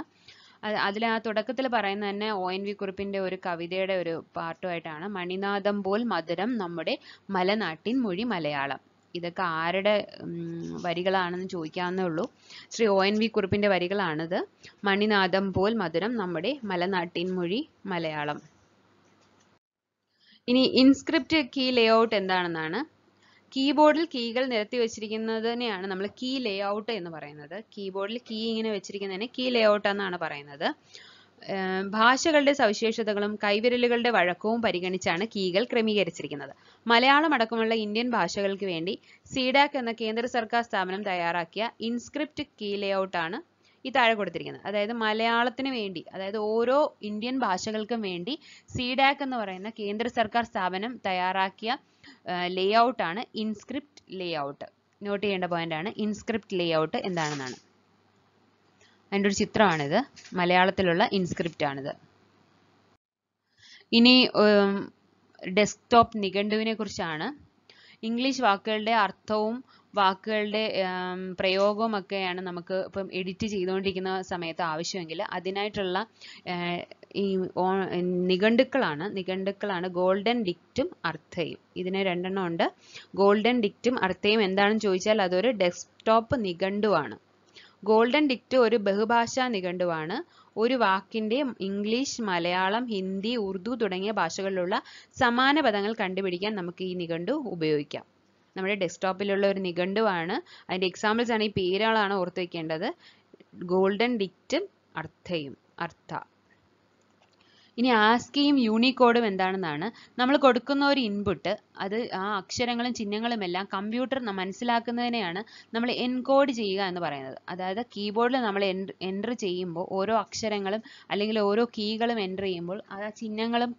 അതിൽ ആ തുടക്കത്തിൽ പറയുന്ന തന്നെ ഒ എൻ വി കുറിപ്പിൻ്റെ ഒരു കവിതയുടെ ഒരു പാട്ടുമായിട്ടാണ് മണിനാഥം പോൽ മധുരം നമ്മുടെ മലനാട്ടിൻ മൊഴി മലയാളം ഇതൊക്കെ ആരുടെ വരികളാണെന്ന് ചോദിക്കാവുന്നേ ഉള്ളൂ ശ്രീ ഒ എൻ വി കുറിപ്പിൻ്റെ വരികളാണിത് മണിനാഥം പോൽ മധുരം നമ്മുടെ മലനാട്ടിൻ മൊഴി മലയാളം ഇനി ഇൻസ്ക്രിപ്റ്റ് കീ ലേഔട്ട് എന്താണെന്നാണ് കീബോർഡിൽ കീകൾ നിരത്തി വെച്ചിരിക്കുന്നതിനെയാണ് നമ്മൾ കീ ലേ ഔട്ട് എന്ന് പറയുന്നത് കീബോർഡിൽ കീ ഇങ്ങനെ വെച്ചിരിക്കുന്നതിനെ കീ ലേ ഔട്ട് എന്നാണ് പറയുന്നത് ഭാഷകളുടെ സവിശേഷതകളും കൈവിരലുകളുടെ വഴക്കവും പരിഗണിച്ചാണ് കീകൾ ക്രമീകരിച്ചിരിക്കുന്നത് മലയാളം അടക്കമുള്ള ഇന്ത്യൻ ഭാഷകൾക്ക് വേണ്ടി സിഡാക് എന്ന കേന്ദ്ര സർക്കാർ സ്ഥാപനം തയ്യാറാക്കിയ ഇൻസ്ക്രിപ്റ്റ് കീ ലേഔട്ടാണ് ഈ താഴെ കൊടുത്തിരിക്കുന്നത് അതായത് മലയാളത്തിന് വേണ്ടി അതായത് ഓരോ ഇന്ത്യൻ ഭാഷകൾക്കും വേണ്ടി സിഡാക് എന്ന് പറയുന്ന കേന്ദ്ര സർക്കാർ സ്ഥാപനം തയ്യാറാക്കിയ ലേ ഔട്ടാണ് ഇൻസ്ക്രിപ്റ്റ് ലേ ഔട്ട് നോട്ട് ചെയ്യേണ്ട പോയിന്റാണ് ഇൻസ്ക്രിപ്റ്റ് ലേ ഔട്ട് എന്താണെന്നാണ് അതിൻ്റെ ഒരു ചിത്രമാണിത് മലയാളത്തിലുള്ള ഇൻസ്ക്രിപ്റ്റ് ആണിത് ഇനി ഡെസ്ക്ടോപ്പ് നിഘണ്ടുവിനെ കുറിച്ചാണ് ഇംഗ്ലീഷ് വാക്കുകളുടെ അർത്ഥവും വാക്കുകളുടെ പ്രയോഗവും ഒക്കെയാണ് നമുക്ക് ഇപ്പം എഡിറ്റ് ചെയ്തുകൊണ്ടിരിക്കുന്ന സമയത്ത് ആവശ്യമെങ്കിൽ അതിനായിട്ടുള്ള ഈ നിഘണ്ടുക്കളാണ് നിഘണ്ടുക്കളാണ് ഗോൾഡൻ ഡിക്റ്റും അർത്ഥയും ഇതിന് രണ്ടെണ്ണം ഉണ്ട് ഗോൾഡൻ ഡിക്റ്റും അർത്ഥയും എന്താണെന്ന് ചോദിച്ചാൽ അതൊരു ഡെസ്ക്ടോപ്പ് നിഘണ്ടുവാണ് ഗോൾഡൻ ഡിക്റ്റ് ഒരു ബഹുഭാഷാ നിഘണ്ടുവാണ് ഒരു വാക്കിന്റെ ഇംഗ്ലീഷ് മലയാളം ഹിന്ദി ഉറുദു തുടങ്ങിയ ഭാഷകളിലുള്ള സമാന പദങ്ങൾ കണ്ടുപിടിക്കാൻ നമുക്ക് ഈ നിഘണ്ടു ഉപയോഗിക്കാം നമ്മുടെ ഡെസ്ക്ടോപ്പിലുള്ള ഒരു നിഘണ്ടുവാണ് അതിന്റെ എക്സാമ്പിൾസ് ആണ് ഈ പേരുകളാണ് ഓർത്ത് വെക്കേണ്ടത് ഗോൾഡൻ ഡിക്റ്റും അർത്ഥയും അർത്ഥ ഇനി ആസ്കിയും യൂണിക്കോഡും എന്താണെന്നാണ് നമ്മൾ കൊടുക്കുന്ന ഒരു ഇൻപുട്ട് അത് ആ അക്ഷരങ്ങളും ചിഹ്നങ്ങളും എല്ലാം കമ്പ്യൂട്ടർ മനസ്സിലാക്കുന്നതിനെയാണ് നമ്മൾ എൻകോഡ് ചെയ്യുക എന്ന് പറയുന്നത് അതായത് കീബോർഡിൽ നമ്മൾ എൻ്റർ ചെയ്യുമ്പോൾ ഓരോ അക്ഷരങ്ങളും അല്ലെങ്കിൽ ഓരോ കീകളും എൻ്റർ ചെയ്യുമ്പോൾ ആ ചിഹ്നങ്ങളും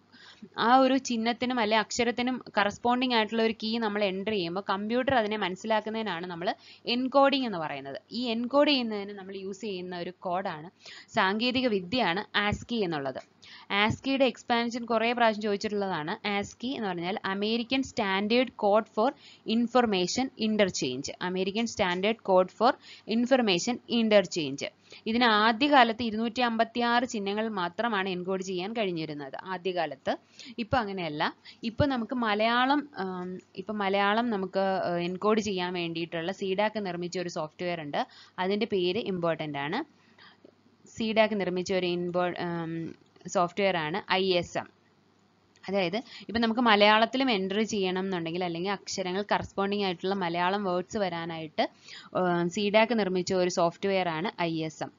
ആ ഒരു ചിഹ്നത്തിനും അല്ലെ അക്ഷരത്തിനും കറസ്പോണ്ടിങ് ആയിട്ടുള്ള ഒരു കീ നമ്മൾ എൻ്റർ ചെയ്യുമ്പോൾ കമ്പ്യൂട്ടർ അതിനെ മനസ്സിലാക്കുന്നതിനാണ് നമ്മൾ എൻകോഡിങ് എന്ന് പറയുന്നത് ഈ എൻകോഡ് ചെയ്യുന്നതിന് നമ്മൾ യൂസ് ചെയ്യുന്ന ഒരു കോഡാണ് സാങ്കേതിക വിദ്യയാണ് ആസ്കി എന്നുള്ളത് ആസ്കിയുടെ എക്സ്പാൻഷൻ കുറേ പ്രാവശ്യം ചോദിച്ചിട്ടുള്ളതാണ് ആസ്കി എന്ന് പറഞ്ഞാൽ American standard code for information interchange American standard code for information interchange ഇതിന് ആദ്യകാലത്ത് ഇരുന്നൂറ്റി അമ്പത്തി ആറ് ചിഹ്നങ്ങൾ മാത്രമാണ് എൻകോഡ് ചെയ്യാൻ കഴിഞ്ഞിരുന്നത് ആദ്യകാലത്ത് ഇപ്പം അങ്ങനെയല്ല ഇപ്പം നമുക്ക് മലയാളം ഇപ്പം മലയാളം നമുക്ക് എൻകോഡ് ചെയ്യാൻ വേണ്ടിയിട്ടുള്ള സീഡാക്ക് നിർമ്മിച്ച ഒരു സോഫ്റ്റ്വെയർ ഉണ്ട് അതിൻ്റെ പേര് ഇമ്പോർട്ടൻ്റ് ആണ് സീഡാക്ക് നിർമ്മിച്ച ഒരു ഇമ്പോ സോഫ്റ്റ്വെയർ ആണ് ഐ എസ് എം അതായത് ഇപ്പം നമുക്ക് മലയാളത്തിലും എൻ്റർ ചെയ്യണം എന്നുണ്ടെങ്കിൽ അല്ലെങ്കിൽ അക്ഷരങ്ങൾ കറസ്പോണ്ടിങ് ആയിട്ടുള്ള മലയാളം വേർഡ്സ് വരാനായിട്ട് സീഡാക്ക് നിർമ്മിച്ച ഒരു സോഫ്റ്റ്വെയർ ആണ് ഐ എസ് എം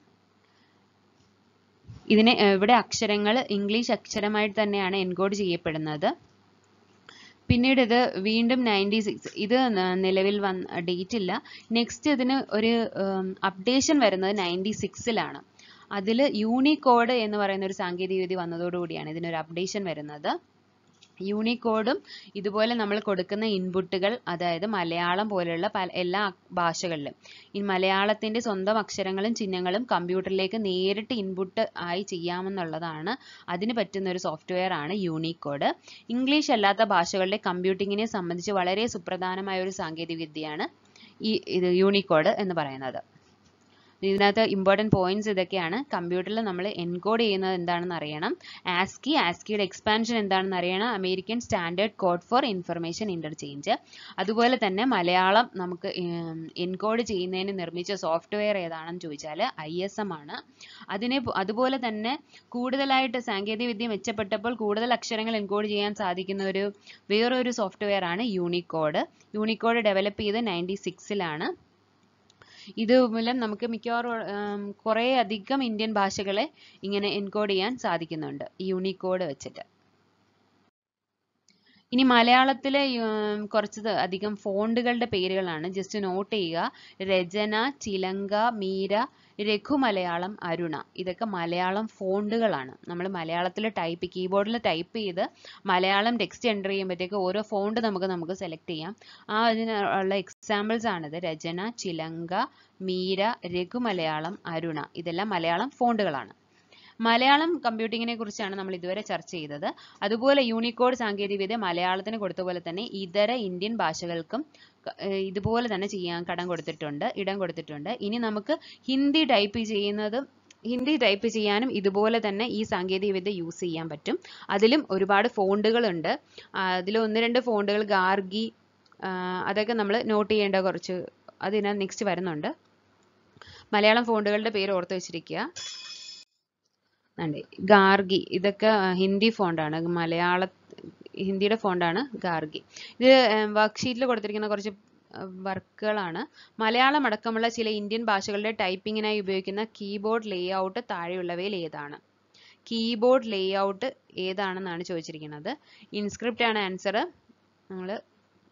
ഇതിനെ ഇവിടെ അക്ഷരങ്ങൾ ഇംഗ്ലീഷ് അക്ഷരമായിട്ട് തന്നെയാണ് എൻകോഡ് ചെയ്യപ്പെടുന്നത് പിന്നീട് ഇത് വീണ്ടും നയൻറ്റി സിക്സ് ഇത് നിലവിൽ വന്ന ഡേറ്റ് ഇല്ല നെക്സ്റ്റ് ഇതിന് ഒരു അപ്ഡേഷൻ വരുന്നത് നയൻറ്റി സിക്സിലാണ് അതിൽ യൂണിക്കോഡ് എന്ന് പറയുന്ന ഒരു സാങ്കേതികവിദ്യ വന്നതോടുകൂടിയാണ് ഇതിനൊരു അപ്ഡേഷൻ വരുന്നത് യൂണിക്കോഡും ഇതുപോലെ നമ്മൾ കൊടുക്കുന്ന ഇൻപുട്ടുകൾ അതായത് മലയാളം പോലെയുള്ള പല എല്ലാ ഭാഷകളിലും ഈ മലയാളത്തിൻ്റെ സ്വന്തം അക്ഷരങ്ങളും ചിഹ്നങ്ങളും കമ്പ്യൂട്ടറിലേക്ക് നേരിട്ട് ഇൻപുട്ട് ആയി ചെയ്യാമെന്നുള്ളതാണ് അതിന് പറ്റുന്ന ഒരു സോഫ്റ്റ്വെയർ ആണ് യൂണിക്കോഡ് ഇംഗ്ലീഷ് അല്ലാത്ത ഭാഷകളുടെ കമ്പ്യൂട്ടിങ്ങിനെ സംബന്ധിച്ച് വളരെ സുപ്രധാനമായ ഒരു സാങ്കേതിക വിദ്യയാണ് ഈ ഇത് യൂണിക്കോഡ് എന്ന് പറയുന്നത് ഇതിനകത്ത് ഇമ്പോർട്ടൻറ്റ് പോയിന്റ്സ് ഇതൊക്കെയാണ് കമ്പ്യൂട്ടറിൽ നമ്മൾ എൻകോഡ് ചെയ്യുന്നത് എന്താണെന്ന് അറിയണം ആസ്കി ആസ്കിയുടെ എക്സ്പാൻഷൻ എന്താണെന്ന് അറിയണം American standard code for information interchange അതുപോലെ തന്നെ മലയാളം നമുക്ക് എൻകോഡ് ചെയ്യുന്നതിന് നിർമ്മിച്ച സോഫ്റ്റ്വെയർ ഏതാണെന്ന് ചോദിച്ചാൽ ഐ എസ് എം ആണ് അതിനെ അതുപോലെ തന്നെ കൂടുതലായിട്ട് സാങ്കേതികവിദ്യ മെച്ചപ്പെട്ടപ്പോൾ കൂടുതൽ അക്ഷരങ്ങൾ എൻകോഡ് ചെയ്യാൻ സാധിക്കുന്ന ഒരു വേറൊരു സോഫ്റ്റ്വെയർ ആണ് യൂണിക്കോഡ് യൂണിക്കോഡ് ഡെവലപ്പ് ചെയ്ത് നയൻറ്റി സിക്സിലാണ് ഇത് മൂലം നമുക്ക് മിക്കവാറും കുറേ അധികം ഇന്ത്യൻ ഭാഷകളെ ഇങ്ങനെ എൻകോഡ് ചെയ്യാൻ സാധിക്കുന്നുണ്ട് ഈ യൂണിക്കോഡ് വെച്ചിട്ട് ഇനി മലയാളത്തിലെ കുറച്ച് അധികം ഫോണ്ടുകളുടെ പേരുകളാണ് ജസ്റ്റ് നോട്ട് ചെയ്യുക രചന ചിലങ്ക മീര മലയാളം അരുണ ഇതൊക്കെ മലയാളം ഫോണ്ടുകളാണ് നമ്മൾ മലയാളത്തിൽ ടൈപ്പ് കീബോർഡിൽ ടൈപ്പ് ചെയ്ത് മലയാളം ടെക്സ്റ്റ് എൻ്റർ ചെയ്യുമ്പോഴത്തേക്ക് ഓരോ ഫോണ്ട് നമുക്ക് നമുക്ക് സെലക്ട് ചെയ്യാം ആ അതിനുള്ള എക്സാമ്പിൾസ് ആണിത് രചന ചിലങ്ക മീര മലയാളം അരുണ ഇതെല്ലാം മലയാളം ഫോണ്ടുകളാണ് മലയാളം കമ്പ്യൂട്ടിങ്ങിനെ കുറിച്ചാണ് നമ്മൾ ഇതുവരെ ചർച്ച ചെയ്തത് അതുപോലെ യൂണിക്കോഡ് സാങ്കേതികവിദ്യ മലയാളത്തിന് കൊടുത്ത പോലെ തന്നെ ഇതര ഇന്ത്യൻ ഭാഷകൾക്കും ഇതുപോലെ തന്നെ ചെയ്യാൻ കടം കൊടുത്തിട്ടുണ്ട് ഇടം കൊടുത്തിട്ടുണ്ട് ഇനി നമുക്ക് ഹിന്ദി ടൈപ്പ് ചെയ്യുന്നതും ഹിന്ദി ടൈപ്പ് ചെയ്യാനും ഇതുപോലെ തന്നെ ഈ സാങ്കേതികവിദ്യ യൂസ് ചെയ്യാൻ പറ്റും അതിലും ഒരുപാട് ഫോണ്ടുകളുണ്ട് അതിൽ ഒന്ന് രണ്ട് ഫോണ്ടുകൾ ഗാർഗി അതൊക്കെ നമ്മൾ നോട്ട് ചെയ്യേണ്ട കുറച്ച് അതിനകത്ത് നെക്സ്റ്റ് വരുന്നുണ്ട് മലയാളം ഫോണ്ടുകളുടെ പേര് ഓർത്ത് വെച്ചിരിക്കുക ഗാർഗി ഇതൊക്കെ ഹിന്ദി ഫോണ്ടാണ് മലയാള ഹിന്ദിയുടെ ഫോണ്ടാണ് ഗാർഗി ഇത് വർക്ക്ഷീറ്റിൽ കൊടുത്തിരിക്കുന്ന കുറച്ച് വർക്കുകളാണ് മലയാളം അടക്കമുള്ള ചില ഇന്ത്യൻ ഭാഷകളുടെ ടൈപ്പിങ്ങിനായി ഉപയോഗിക്കുന്ന കീബോർഡ് ലേഔട്ട് താഴെയുള്ളവയിൽ ഏതാണ് കീബോർഡ് ലേഔട്ട് ഏതാണെന്നാണ് ചോദിച്ചിരിക്കുന്നത് ഇൻസ്ക്രിപ്റ്റ് ആണ് ആൻസർ നമ്മൾ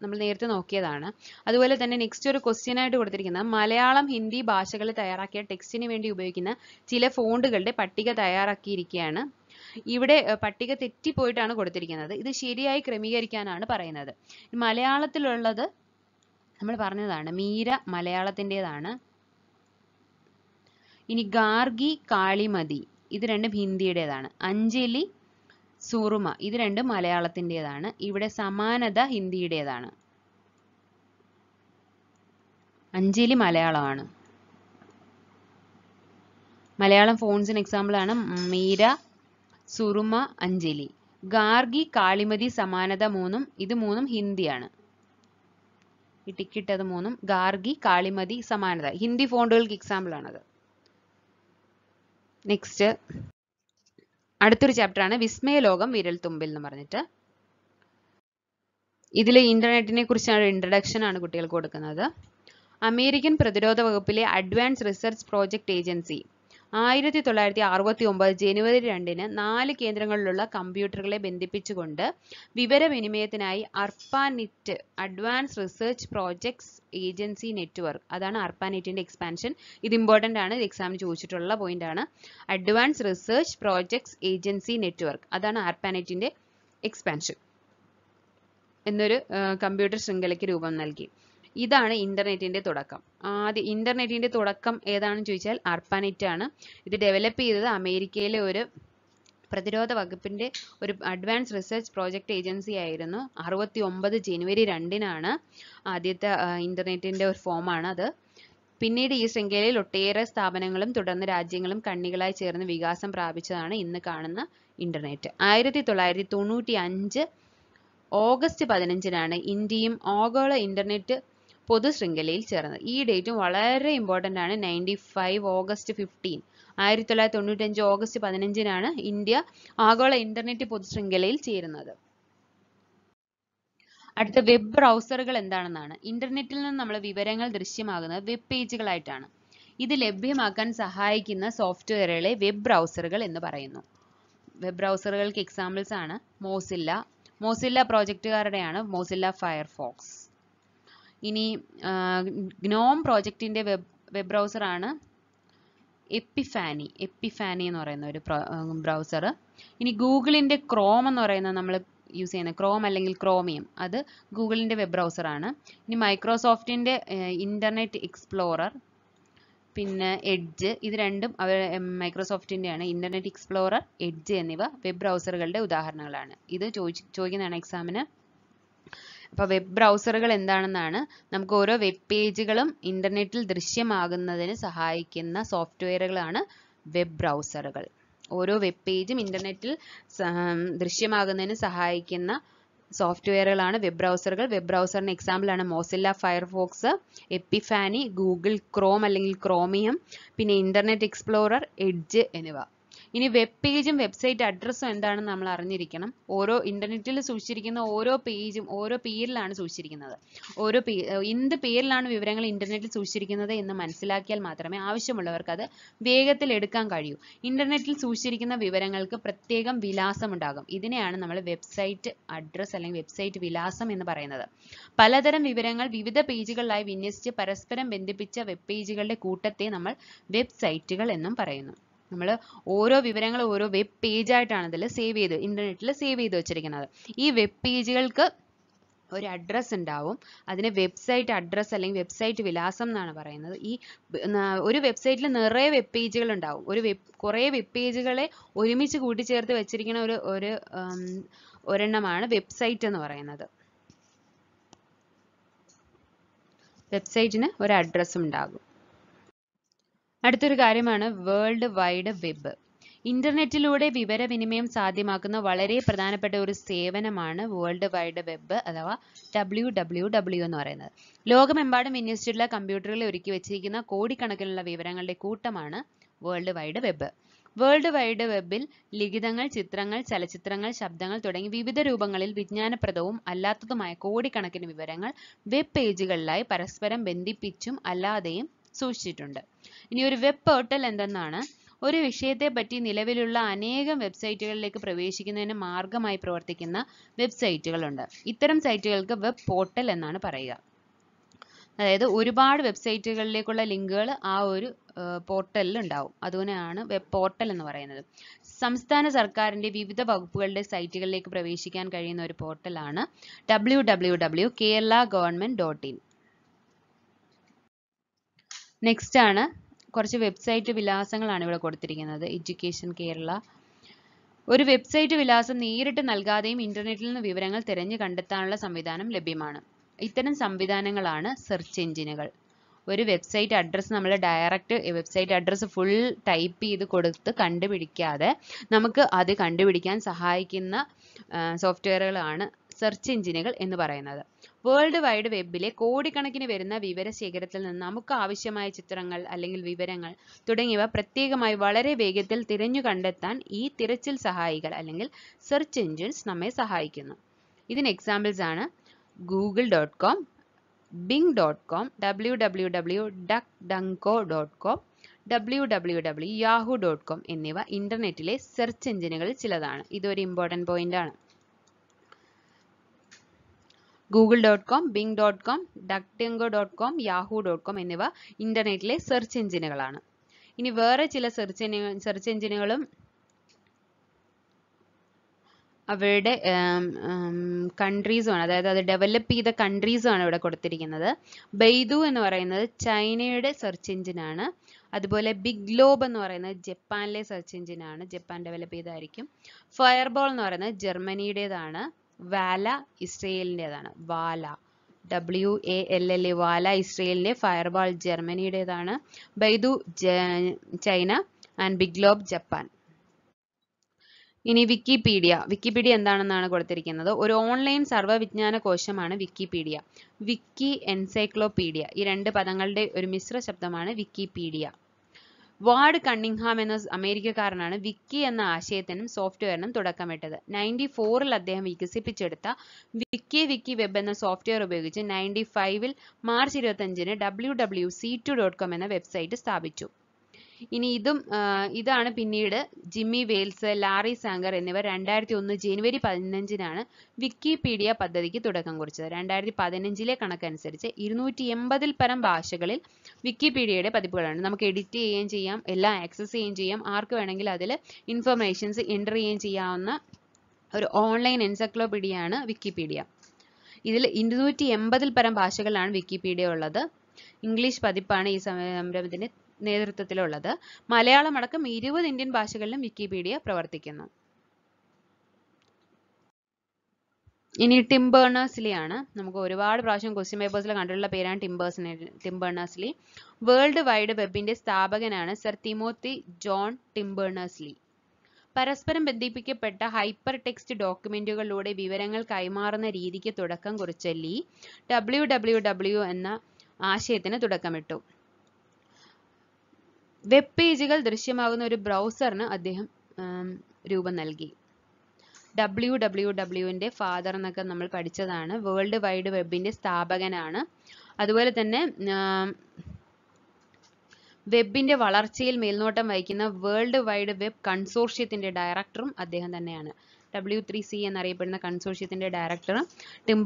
നമ്മൾ നേരത്തെ നോക്കിയതാണ് അതുപോലെ തന്നെ നെക്സ്റ്റ് ഒരു ക്വസ്റ്റ്യൻ ആയിട്ട് കൊടുത്തിരിക്കുന്നത് മലയാളം ഹിന്ദി ഭാഷകളിൽ തയ്യാറാക്കിയ ടെക്സ്റ്റിന് വേണ്ടി ഉപയോഗിക്കുന്ന ചില ഫോണ്ടുകളുടെ പട്ടിക തയ്യാറാക്കിയിരിക്കുകയാണ് ഇവിടെ പട്ടിക തെറ്റിപ്പോയിട്ടാണ് കൊടുത്തിരിക്കുന്നത് ഇത് ശരിയായി ക്രമീകരിക്കാനാണ് പറയുന്നത് മലയാളത്തിലുള്ളത് നമ്മൾ പറഞ്ഞതാണ് മീര മലയാളത്തിൻ്റെതാണ് ഇനി ഗാർഗി കാളിമതി ഇത് രണ്ടും ഹിന്ദിയുടേതാണ് അഞ്ജലി സുറുമ ഇത് രണ്ടും മലയാളത്തിൻ്റെതാണ് ഇവിടെ സമാനത ഹിന്ദിയുടേതാണ് അഞ്ജലി മലയാളമാണ് മലയാളം ഫോൺസിന് എക്സാമ്പിളാണ് മീര സുറുമ അഞ്ജലി ഗാർഗി കാളിമതി സമാനത മൂന്നും ഇത് മൂന്നും ഹിന്ദിയാണ് ഈ ടിക്കിട്ടത് മൂന്നും ഗാർഗി കാളിമതി സമാനത ഹിന്ദി ഫോണ്ടുകൾക്ക് എക്സാമ്പിൾ ആണത് നെക്സ്റ്റ് അടുത്തൊരു ചാപ്റ്റർ ആണ് വിസ്മയ ലോകം വിരൽ തുമ്പിൽ എന്ന് പറഞ്ഞിട്ട് ഇതിൽ ഇന്റർനെറ്റിനെ കുറിച്ചാണ് ഇൻട്രഡക്ഷൻ ആണ് കുട്ടികൾക്ക് കൊടുക്കുന്നത് അമേരിക്കൻ പ്രതിരോധ വകുപ്പിലെ അഡ്വാൻസ് റിസർച്ച് പ്രോജക്റ്റ് ഏജൻസി ആയിരത്തി തൊള്ളായിരത്തി അറുപത്തി ഒമ്പത് ജനുവരി രണ്ടിന് നാല് കേന്ദ്രങ്ങളിലുള്ള കമ്പ്യൂട്ടറുകളെ ബന്ധിപ്പിച്ചുകൊണ്ട് വിവരവിനിമയത്തിനായി ARPANET advance research projects agency network അതാണ് അർപ്പാനെറ്റിൻ്റെ എക്സ്പാൻഷൻ ഇത് ഇമ്പോർട്ടൻ്റ് ആണ് എക്സാമിന് ചോദിച്ചിട്ടുള്ള പോയിന്റ് ആണ് advance research projects agency network അതാണ് അർപ്പാനെറ്റിൻ്റെ എക്സ്പാൻഷൻ എന്നൊരു കമ്പ്യൂട്ടർ ശൃംഖലയ്ക്ക് രൂപം നൽകി ഇതാണ് ഇന്റർനെറ്റിന്റെ തുടക്കം ആദ്യം ഇന്റർനെറ്റിന്റെ തുടക്കം ഏതാണെന്ന് ചോദിച്ചാൽ അർപ്പാനെറ്റ് ആണ് ഇത് ഡെവലപ്പ് ചെയ്തത് അമേരിക്കയിലെ ഒരു പ്രതിരോധ വകുപ്പിന്റെ ഒരു അഡ്വാൻസ് റിസർച്ച് പ്രോജക്റ്റ് ഏജൻസി ആയിരുന്നു അറുപത്തി ഒമ്പത് ജനുവരി രണ്ടിനാണ് ആദ്യത്തെ ഇന്റർനെറ്റിന്റെ ഒരു ഫോമാണ് അത് പിന്നീട് ഈ ശൃംഖലയിൽ ഒട്ടേറെ സ്ഥാപനങ്ങളും തുടർന്ന് രാജ്യങ്ങളും കണ്ണികളായി ചേർന്ന് വികാസം പ്രാപിച്ചതാണ് ഇന്ന് കാണുന്ന ഇന്റർനെറ്റ് ആയിരത്തി തൊള്ളായിരത്തി തൊണ്ണൂറ്റി അഞ്ച് ഓഗസ്റ്റ് പതിനഞ്ചിനാണ് ഇന്ത്യയും ആഗോള ഇന്റർനെറ്റ് പൊതു ശൃംഖലയിൽ ചേർന്നത് ഈ ഡേറ്റും വളരെ ഇമ്പോർട്ടൻ്റ് ആണ് നയൻറ്റി ഫൈവ് ഓഗസ്റ്റ് ഫിഫ്റ്റീൻ ആയിരത്തി തൊള്ളായിരത്തി തൊണ്ണൂറ്റഞ്ച് ഓഗസ്റ്റ് പതിനഞ്ചിനാണ് ഇന്ത്യ ആഗോള ഇന്റർനെറ്റ് ശൃംഖലയിൽ ചേരുന്നത് അടുത്ത വെബ് ബ്രൗസറുകൾ എന്താണെന്നാണ് ഇന്റർനെറ്റിൽ നിന്ന് നമ്മൾ വിവരങ്ങൾ ദൃശ്യമാകുന്നത് വെബ് പേജുകളായിട്ടാണ് ഇത് ലഭ്യമാക്കാൻ സഹായിക്കുന്ന സോഫ്റ്റ്വെയറുകളെ വെബ് ബ്രൗസറുകൾ എന്ന് പറയുന്നു വെബ് ബ്രൗസറുകൾക്ക് എക്സാമ്പിൾസ് ആണ് മോസില്ല മോസില്ല പ്രോജക്റ്റുകാരുടെയാണ് മോസില്ല ഫയർഫോക്സ് ഇനി ഗ്നോം പ്രോജക്റ്റിൻ്റെ വെബ് വെബ് ബ്രൗസറാണ് എപ്പിഫാനി എപ്പിഫാനി എന്ന് പറയുന്ന ഒരു ബ്രൗസർ ഇനി ഗൂഗിളിൻ്റെ ക്രോം എന്ന് പറയുന്ന നമ്മൾ യൂസ് ചെയ്യുന്ന ക്രോം അല്ലെങ്കിൽ ക്രോമിയം അത് ഗൂഗിളിൻ്റെ വെബ് ബ്രൗസറാണ് ഇനി മൈക്രോസോഫ്റ്റിൻ്റെ ഇൻ്റർനെറ്റ് എക്സ്പ്ലോറർ പിന്നെ എഡ്ജ് ഇത് രണ്ടും അവർ മൈക്രോസോഫ്റ്റിൻ്റെയാണ് ഇൻ്റർനെറ്റ് എക്സ്പ്ലോറർ എഡ്ജ് എന്നിവ വെബ് ബ്രൗസറുകളുടെ ഉദാഹരണങ്ങളാണ് ഇത് ചോദിച്ച് ചോദിക്കുന്നതാണ് എക്സാമിന് അപ്പോൾ വെബ് ബ്രൗസറുകൾ എന്താണെന്നാണ് നമുക്ക് ഓരോ വെബ് പേജുകളും ഇൻ്റർനെറ്റിൽ ദൃശ്യമാകുന്നതിന് സഹായിക്കുന്ന സോഫ്റ്റ്വെയറുകളാണ് വെബ് ബ്രൗസറുകൾ ഓരോ വെബ് പേജും ഇൻ്റർനെറ്റിൽ ദൃശ്യമാകുന്നതിന് സഹായിക്കുന്ന സോഫ്റ്റ്വെയറുകളാണ് വെബ് ബ്രൗസറുകൾ വെബ് ബ്രൗസറിന് എക്സാമ്പിളാണ് Mozilla Firefox Epiphany Google Chrome അല്ലെങ്കിൽ ക്രോമിയം പിന്നെ ഇൻ്റർനെറ്റ് എക്സ്പ്ലോറർ എഡ്ജ് എന്നിവ ഇനി വെബ് പേജും വെബ്സൈറ്റ് അഡ്രസ്സും എന്താണെന്ന് നമ്മൾ അറിഞ്ഞിരിക്കണം ഓരോ ഇന്റർനെറ്റിൽ സൂക്ഷിച്ചിരിക്കുന്ന ഓരോ പേജും ഓരോ പേരിലാണ് സൂക്ഷിച്ചിരിക്കുന്നത് ഓരോ എന്ത് പേരിലാണ് വിവരങ്ങൾ ഇന്റർനെറ്റിൽ സൂക്ഷിച്ചിരിക്കുന്നത് എന്ന് മനസ്സിലാക്കിയാൽ മാത്രമേ ആവശ്യമുള്ളവർക്ക് അത് വേഗത്തിൽ എടുക്കാൻ കഴിയൂ ഇന്റർനെറ്റിൽ സൂക്ഷിച്ചിരിക്കുന്ന വിവരങ്ങൾക്ക് പ്രത്യേകം ഉണ്ടാകും ഇതിനെയാണ് നമ്മൾ വെബ്സൈറ്റ് അഡ്രസ്സ് അല്ലെങ്കിൽ വെബ്സൈറ്റ് വിലാസം എന്ന് പറയുന്നത് പലതരം വിവരങ്ങൾ വിവിധ പേജുകളിലായി വിന്യസിച്ച് പരസ്പരം ബന്ധിപ്പിച്ച വെബ് പേജുകളുടെ കൂട്ടത്തെ നമ്മൾ വെബ്സൈറ്റുകൾ എന്നും പറയുന്നു നമ്മൾ ഓരോ വിവരങ്ങൾ ഓരോ വെബ് പേജായിട്ടാണ് ഇതിൽ സേവ് ചെയ്ത് ഇന്റർനെറ്റിൽ സേവ് ചെയ്ത് വെച്ചിരിക്കുന്നത് ഈ വെബ് പേജുകൾക്ക് ഒരു അഡ്രസ്സ് ഉണ്ടാവും അതിന് വെബ്സൈറ്റ് അഡ്രസ്സ് അല്ലെങ്കിൽ വെബ്സൈറ്റ് വിലാസം എന്നാണ് പറയുന്നത് ഈ ഒരു വെബ്സൈറ്റിൽ നിറയെ വെബ് പേജുകൾ ഉണ്ടാവും ഒരു വെബ് കുറേ വെബ് പേജുകളെ ഒരുമിച്ച് കൂട്ടിച്ചേർത്ത് വെച്ചിരിക്കുന്ന ഒരു ഒരു ഒരെണ്ണമാണ് വെബ്സൈറ്റ് എന്ന് പറയുന്നത് വെബ്സൈറ്റിന് ഒരു അഡ്രസ്സും ഉണ്ടാകും അടുത്തൊരു കാര്യമാണ് വേൾഡ് വൈഡ് വെബ് ഇന്റർനെറ്റിലൂടെ വിവരവിനിമയം സാധ്യമാക്കുന്ന വളരെ പ്രധാനപ്പെട്ട ഒരു സേവനമാണ് വേൾഡ് വൈഡ് വെബ് അഥവാ ഡബ്ല്യു ഡബ്ല്യു ഡബ്ല്യു എന്ന് പറയുന്നത് ലോകമെമ്പാടും വിന്യസിച്ചിട്ടുള്ള കമ്പ്യൂട്ടറുകളിൽ ഒരുക്കി വെച്ചിരിക്കുന്ന കോടിക്കണക്കിനുള്ള വിവരങ്ങളുടെ കൂട്ടമാണ് world wide web world wide വെബിൽ ലിഖിതങ്ങൾ ചിത്രങ്ങൾ ചലച്ചിത്രങ്ങൾ ശബ്ദങ്ങൾ തുടങ്ങി വിവിധ രൂപങ്ങളിൽ വിജ്ഞാനപ്രദവും അല്ലാത്തതുമായ കോടിക്കണക്കിന് വിവരങ്ങൾ വെബ് പേജുകളിലായി പരസ്പരം ബന്ധിപ്പിച്ചും അല്ലാതെയും സൂക്ഷിച്ചിട്ടുണ്ട് ഇനി ഒരു വെബ് പോർട്ടൽ എന്തെന്നാണ് ഒരു വിഷയത്തെപ്പറ്റി നിലവിലുള്ള അനേകം വെബ്സൈറ്റുകളിലേക്ക് പ്രവേശിക്കുന്നതിന് മാർഗമായി പ്രവർത്തിക്കുന്ന വെബ്സൈറ്റുകളുണ്ട് ഇത്തരം സൈറ്റുകൾക്ക് വെബ് പോർട്ടൽ എന്നാണ് പറയുക അതായത് ഒരുപാട് വെബ്സൈറ്റുകളിലേക്കുള്ള ലിങ്കുകൾ ആ ഒരു പോർട്ടലിൽ ഉണ്ടാവും അതുപോലെയാണ് വെബ് പോർട്ടൽ എന്ന് പറയുന്നത് സംസ്ഥാന സർക്കാരിൻ്റെ വിവിധ വകുപ്പുകളുടെ സൈറ്റുകളിലേക്ക് പ്രവേശിക്കാൻ കഴിയുന്ന ഒരു പോർട്ടലാണ് W Kerala government dot in next ആണ് കുറച്ച് വെബ്സൈറ്റ് വിലാസങ്ങളാണ് ഇവിടെ കൊടുത്തിരിക്കുന്നത് എഡ്യൂക്കേഷൻ കേരള ഒരു വെബ്സൈറ്റ് വിലാസം നേരിട്ട് നൽകാതെയും ഇന്റർനെറ്റിൽ നിന്ന് വിവരങ്ങൾ തിരഞ്ഞു കണ്ടെത്താനുള്ള സംവിധാനം ലഭ്യമാണ് ഇത്തരം സംവിധാനങ്ങളാണ് സെർച്ച് എഞ്ചിനുകൾ ഒരു വെബ്സൈറ്റ് അഡ്രസ്സ് നമ്മൾ direct website address full type ചെയ്ത് കൊടുത്ത് കണ്ടുപിടിക്കാതെ നമുക്ക് അത് കണ്ടുപിടിക്കാൻ സഹായിക്കുന്ന സോഫ്റ്റ്വെയറുകളാണ് സെർച്ച് എഞ്ചിനുകൾ എന്ന് പറയുന്നത് വേൾഡ് വൈഡ് വെബിലെ കോടിക്കണക്കിന് വരുന്ന വിവരശേഖരത്തിൽ നിന്ന് നമുക്ക് ആവശ്യമായ ചിത്രങ്ങൾ അല്ലെങ്കിൽ വിവരങ്ങൾ തുടങ്ങിയവ പ്രത്യേകമായി വളരെ വേഗത്തിൽ തിരഞ്ഞു കണ്ടെത്താൻ ഈ തിരച്ചിൽ സഹായികൾ അല്ലെങ്കിൽ സെർച്ച് എഞ്ചിൻസ് നമ്മെ സഹായിക്കുന്നു ഇതിന് എക്സാമ്പിൾസ് ആണ് Google dot com Bing dot com W W W DuckDuckGo dot com W W W Yahoo dot com എന്നിവ ഇന്റർനെറ്റിലെ സെർച്ച് എഞ്ചിനുകളിൽ ചിലതാണ് ഇതൊരു ഇമ്പോർട്ടൻറ്റ് പോയിൻ്റ് ആണ് Google dot com Bing dot com DuckDuckGo dot com Yahoo dot com എന്നിവ ഇന്റർനെറ്റിലെ search എഞ്ചിനുകളാണ് ഇനി വേറെ ചില സെർച്ച് സെർച്ച് എഞ്ചിനുകളും അവരുടെ കൺട്രീസുമാണ് അതായത് അത് ഡെവലപ്പ് ചെയ്ത കൺട്രീസുമാണ് ഇവിടെ കൊടുത്തിരിക്കുന്നത് ബെയ്തു എന്ന് പറയുന്നത് ചൈനയുടെ സെർച്ച് എഞ്ചിനാണ് അതുപോലെ ബിഗ് ഗ്ലോബ് എന്ന് പറയുന്നത് ജപ്പാനിലെ സെർച്ച് എഞ്ചിനാണ് ജപ്പാൻ ഡെവലപ്പ് ചെയ്തായിരിക്കും ഫയർബോൾ എന്ന് പറയുന്നത് ജർമ്മനിയുടേതാണ് വാല ഇസ്രയേലിൻ്റെതാണ് Walla W A L L A Walla ഇസ്രയേലിൻ്റെ ഫയർബാൾ ജർമ്മനിയുടേതാണ് Baidu China and Biglobe Japan ഇനി വിക്കിപീഡിയ വിക്കിപീഡിയ എന്താണെന്നാണ് കൊടുത്തിരിക്കുന്നത് ഒരു ഓൺലൈൻ സർവ്വവിജ്ഞാന കോശമാണ് വിക്കിപീഡിയ വിക്കി എൻസൈക്ലോപീഡിയ ഈ രണ്ട് പദങ്ങളുടെ ഒരു മിശ്ര ശബ്ദമാണ് വിക്കിപീഡിയ വാർഡ് കണ്ണിംഗ്ഹാം എന്ന അമേരിക്കക്കാരനാണ് വിക്കി എന്ന ആശയത്തിനും സോഫ്റ്റ്വെയറിനും തുടക്കമിട്ടത് നയൻറ്റി ഫോറിൽ അദ്ദേഹം വികസിപ്പിച്ചെടുത്ത വിക്കി വിക്കി വെബ് എന്ന സോഫ്റ്റ്വെയർ ഉപയോഗിച്ച് നയൻറ്റി ഫൈവിൽ മാർച്ച് ഇരുപത്തഞ്ചിന് W W C two dot com എന്ന വെബ്സൈറ്റ് സ്ഥാപിച്ചു ഇനി ഇതും ഇതാണ് പിന്നീട് ജിമ്മി വെയിൽസ് ലാറി സാങ്കർ എന്നിവർ രണ്ടായിരത്തി ഒന്ന് ജനുവരി പതിനഞ്ചിനാണ് വിക്കിപീഡിയ പദ്ധതിക്ക് തുടക്കം കുറിച്ചത് രണ്ടായിരത്തി പതിനഞ്ചിലെ കണക്കനുസരിച്ച് ഇരുന്നൂറ്റി എൺപതിൽ പരം ഭാഷകളിൽ വിക്കിപീഡിയയുടെ പതിപ്പുകളാണ് നമുക്ക് എഡിറ്റ് ചെയ്യുകയും ചെയ്യാം എല്ലാം ആക്സസ് ചെയ്യുകയും ചെയ്യാം ആർക്ക് വേണമെങ്കിൽ അതിൽ ഇൻഫർമേഷൻസ് എൻ്റർ ചെയ്യുകയും ചെയ്യാവുന്ന ഒരു ഓൺലൈൻ എൻസൈക്ലോപീഡിയയാണ് വിക്കിപീഡിയ ഇതിൽ ഇരുന്നൂറ്റി എൺപതിൽ പരം ഭാഷകളിലാണ് വിക്കിപീഡിയ ഉള്ളത് ഇംഗ്ലീഷ് പതിപ്പാണ് ഈ സംരംഭത്തിൻ്റെ നേതൃത്വത്തിലുള്ളത് മലയാളമടക്കം ഇരുപത് ഇന്ത്യൻ ഭാഷകളിലും വിക്കിപീഡിയ പ്രവർത്തിക്കുന്നു ഇനി ടിം ആണ് നമുക്ക് ഒരുപാട് പ്രാവശ്യം ക്വസ്റ്റ്യൻ പേപ്പേഴ്സിൽ കണ്ടിട്ടുള്ള പേരാണ് Tim Tim Berners Lee Tim world wide വെബിന്റെ സ്ഥാപകനാണ് സർ തിമോത്തി ജോൺ ടിം പരസ്പരം ബന്ധിപ്പിക്കപ്പെട്ട ഹൈപ്പർ ടെക്സ്റ്റ് ഡോക്യുമെന്റുകളിലൂടെ വിവരങ്ങൾ കൈമാറുന്ന രീതിക്ക് തുടക്കം കുറിച്ച ലീ ഡബ്ല്യു ഡബ്ല്യു ഡബ്ല്യു എന്ന ആശയത്തിന് തുടക്കമിട്ടു വെബ് പേജുകൾ ദൃശ്യമാകുന്ന ഒരു ബ്രൗസറിന് അദ്ദേഹം രൂപം നൽകി ഡബ്ല്യു ഡബ്ല്യു ഡബ്ല്യുവിൻ്റെ ഫാദർ എന്നൊക്കെ നമ്മൾ പഠിച്ചതാണ് വേൾഡ് വൈഡ് വെബിൻ്റെ സ്ഥാപകനാണ് അതുപോലെ തന്നെ വെബിൻ്റെ വളർച്ചയിൽ മേൽനോട്ടം വഹിക്കുന്ന വേൾഡ് വൈഡ് വെബ് കൺസോർഷ്യത്തിൻ്റെ ഡയറക്ടറും അദ്ദേഹം തന്നെയാണ് ഡബ്ല്യു ത്രീ സി എന്നറിയപ്പെടുന്ന കൺസോർഷ്യത്തിൻ്റെ ഡയറക്ടർ ടിം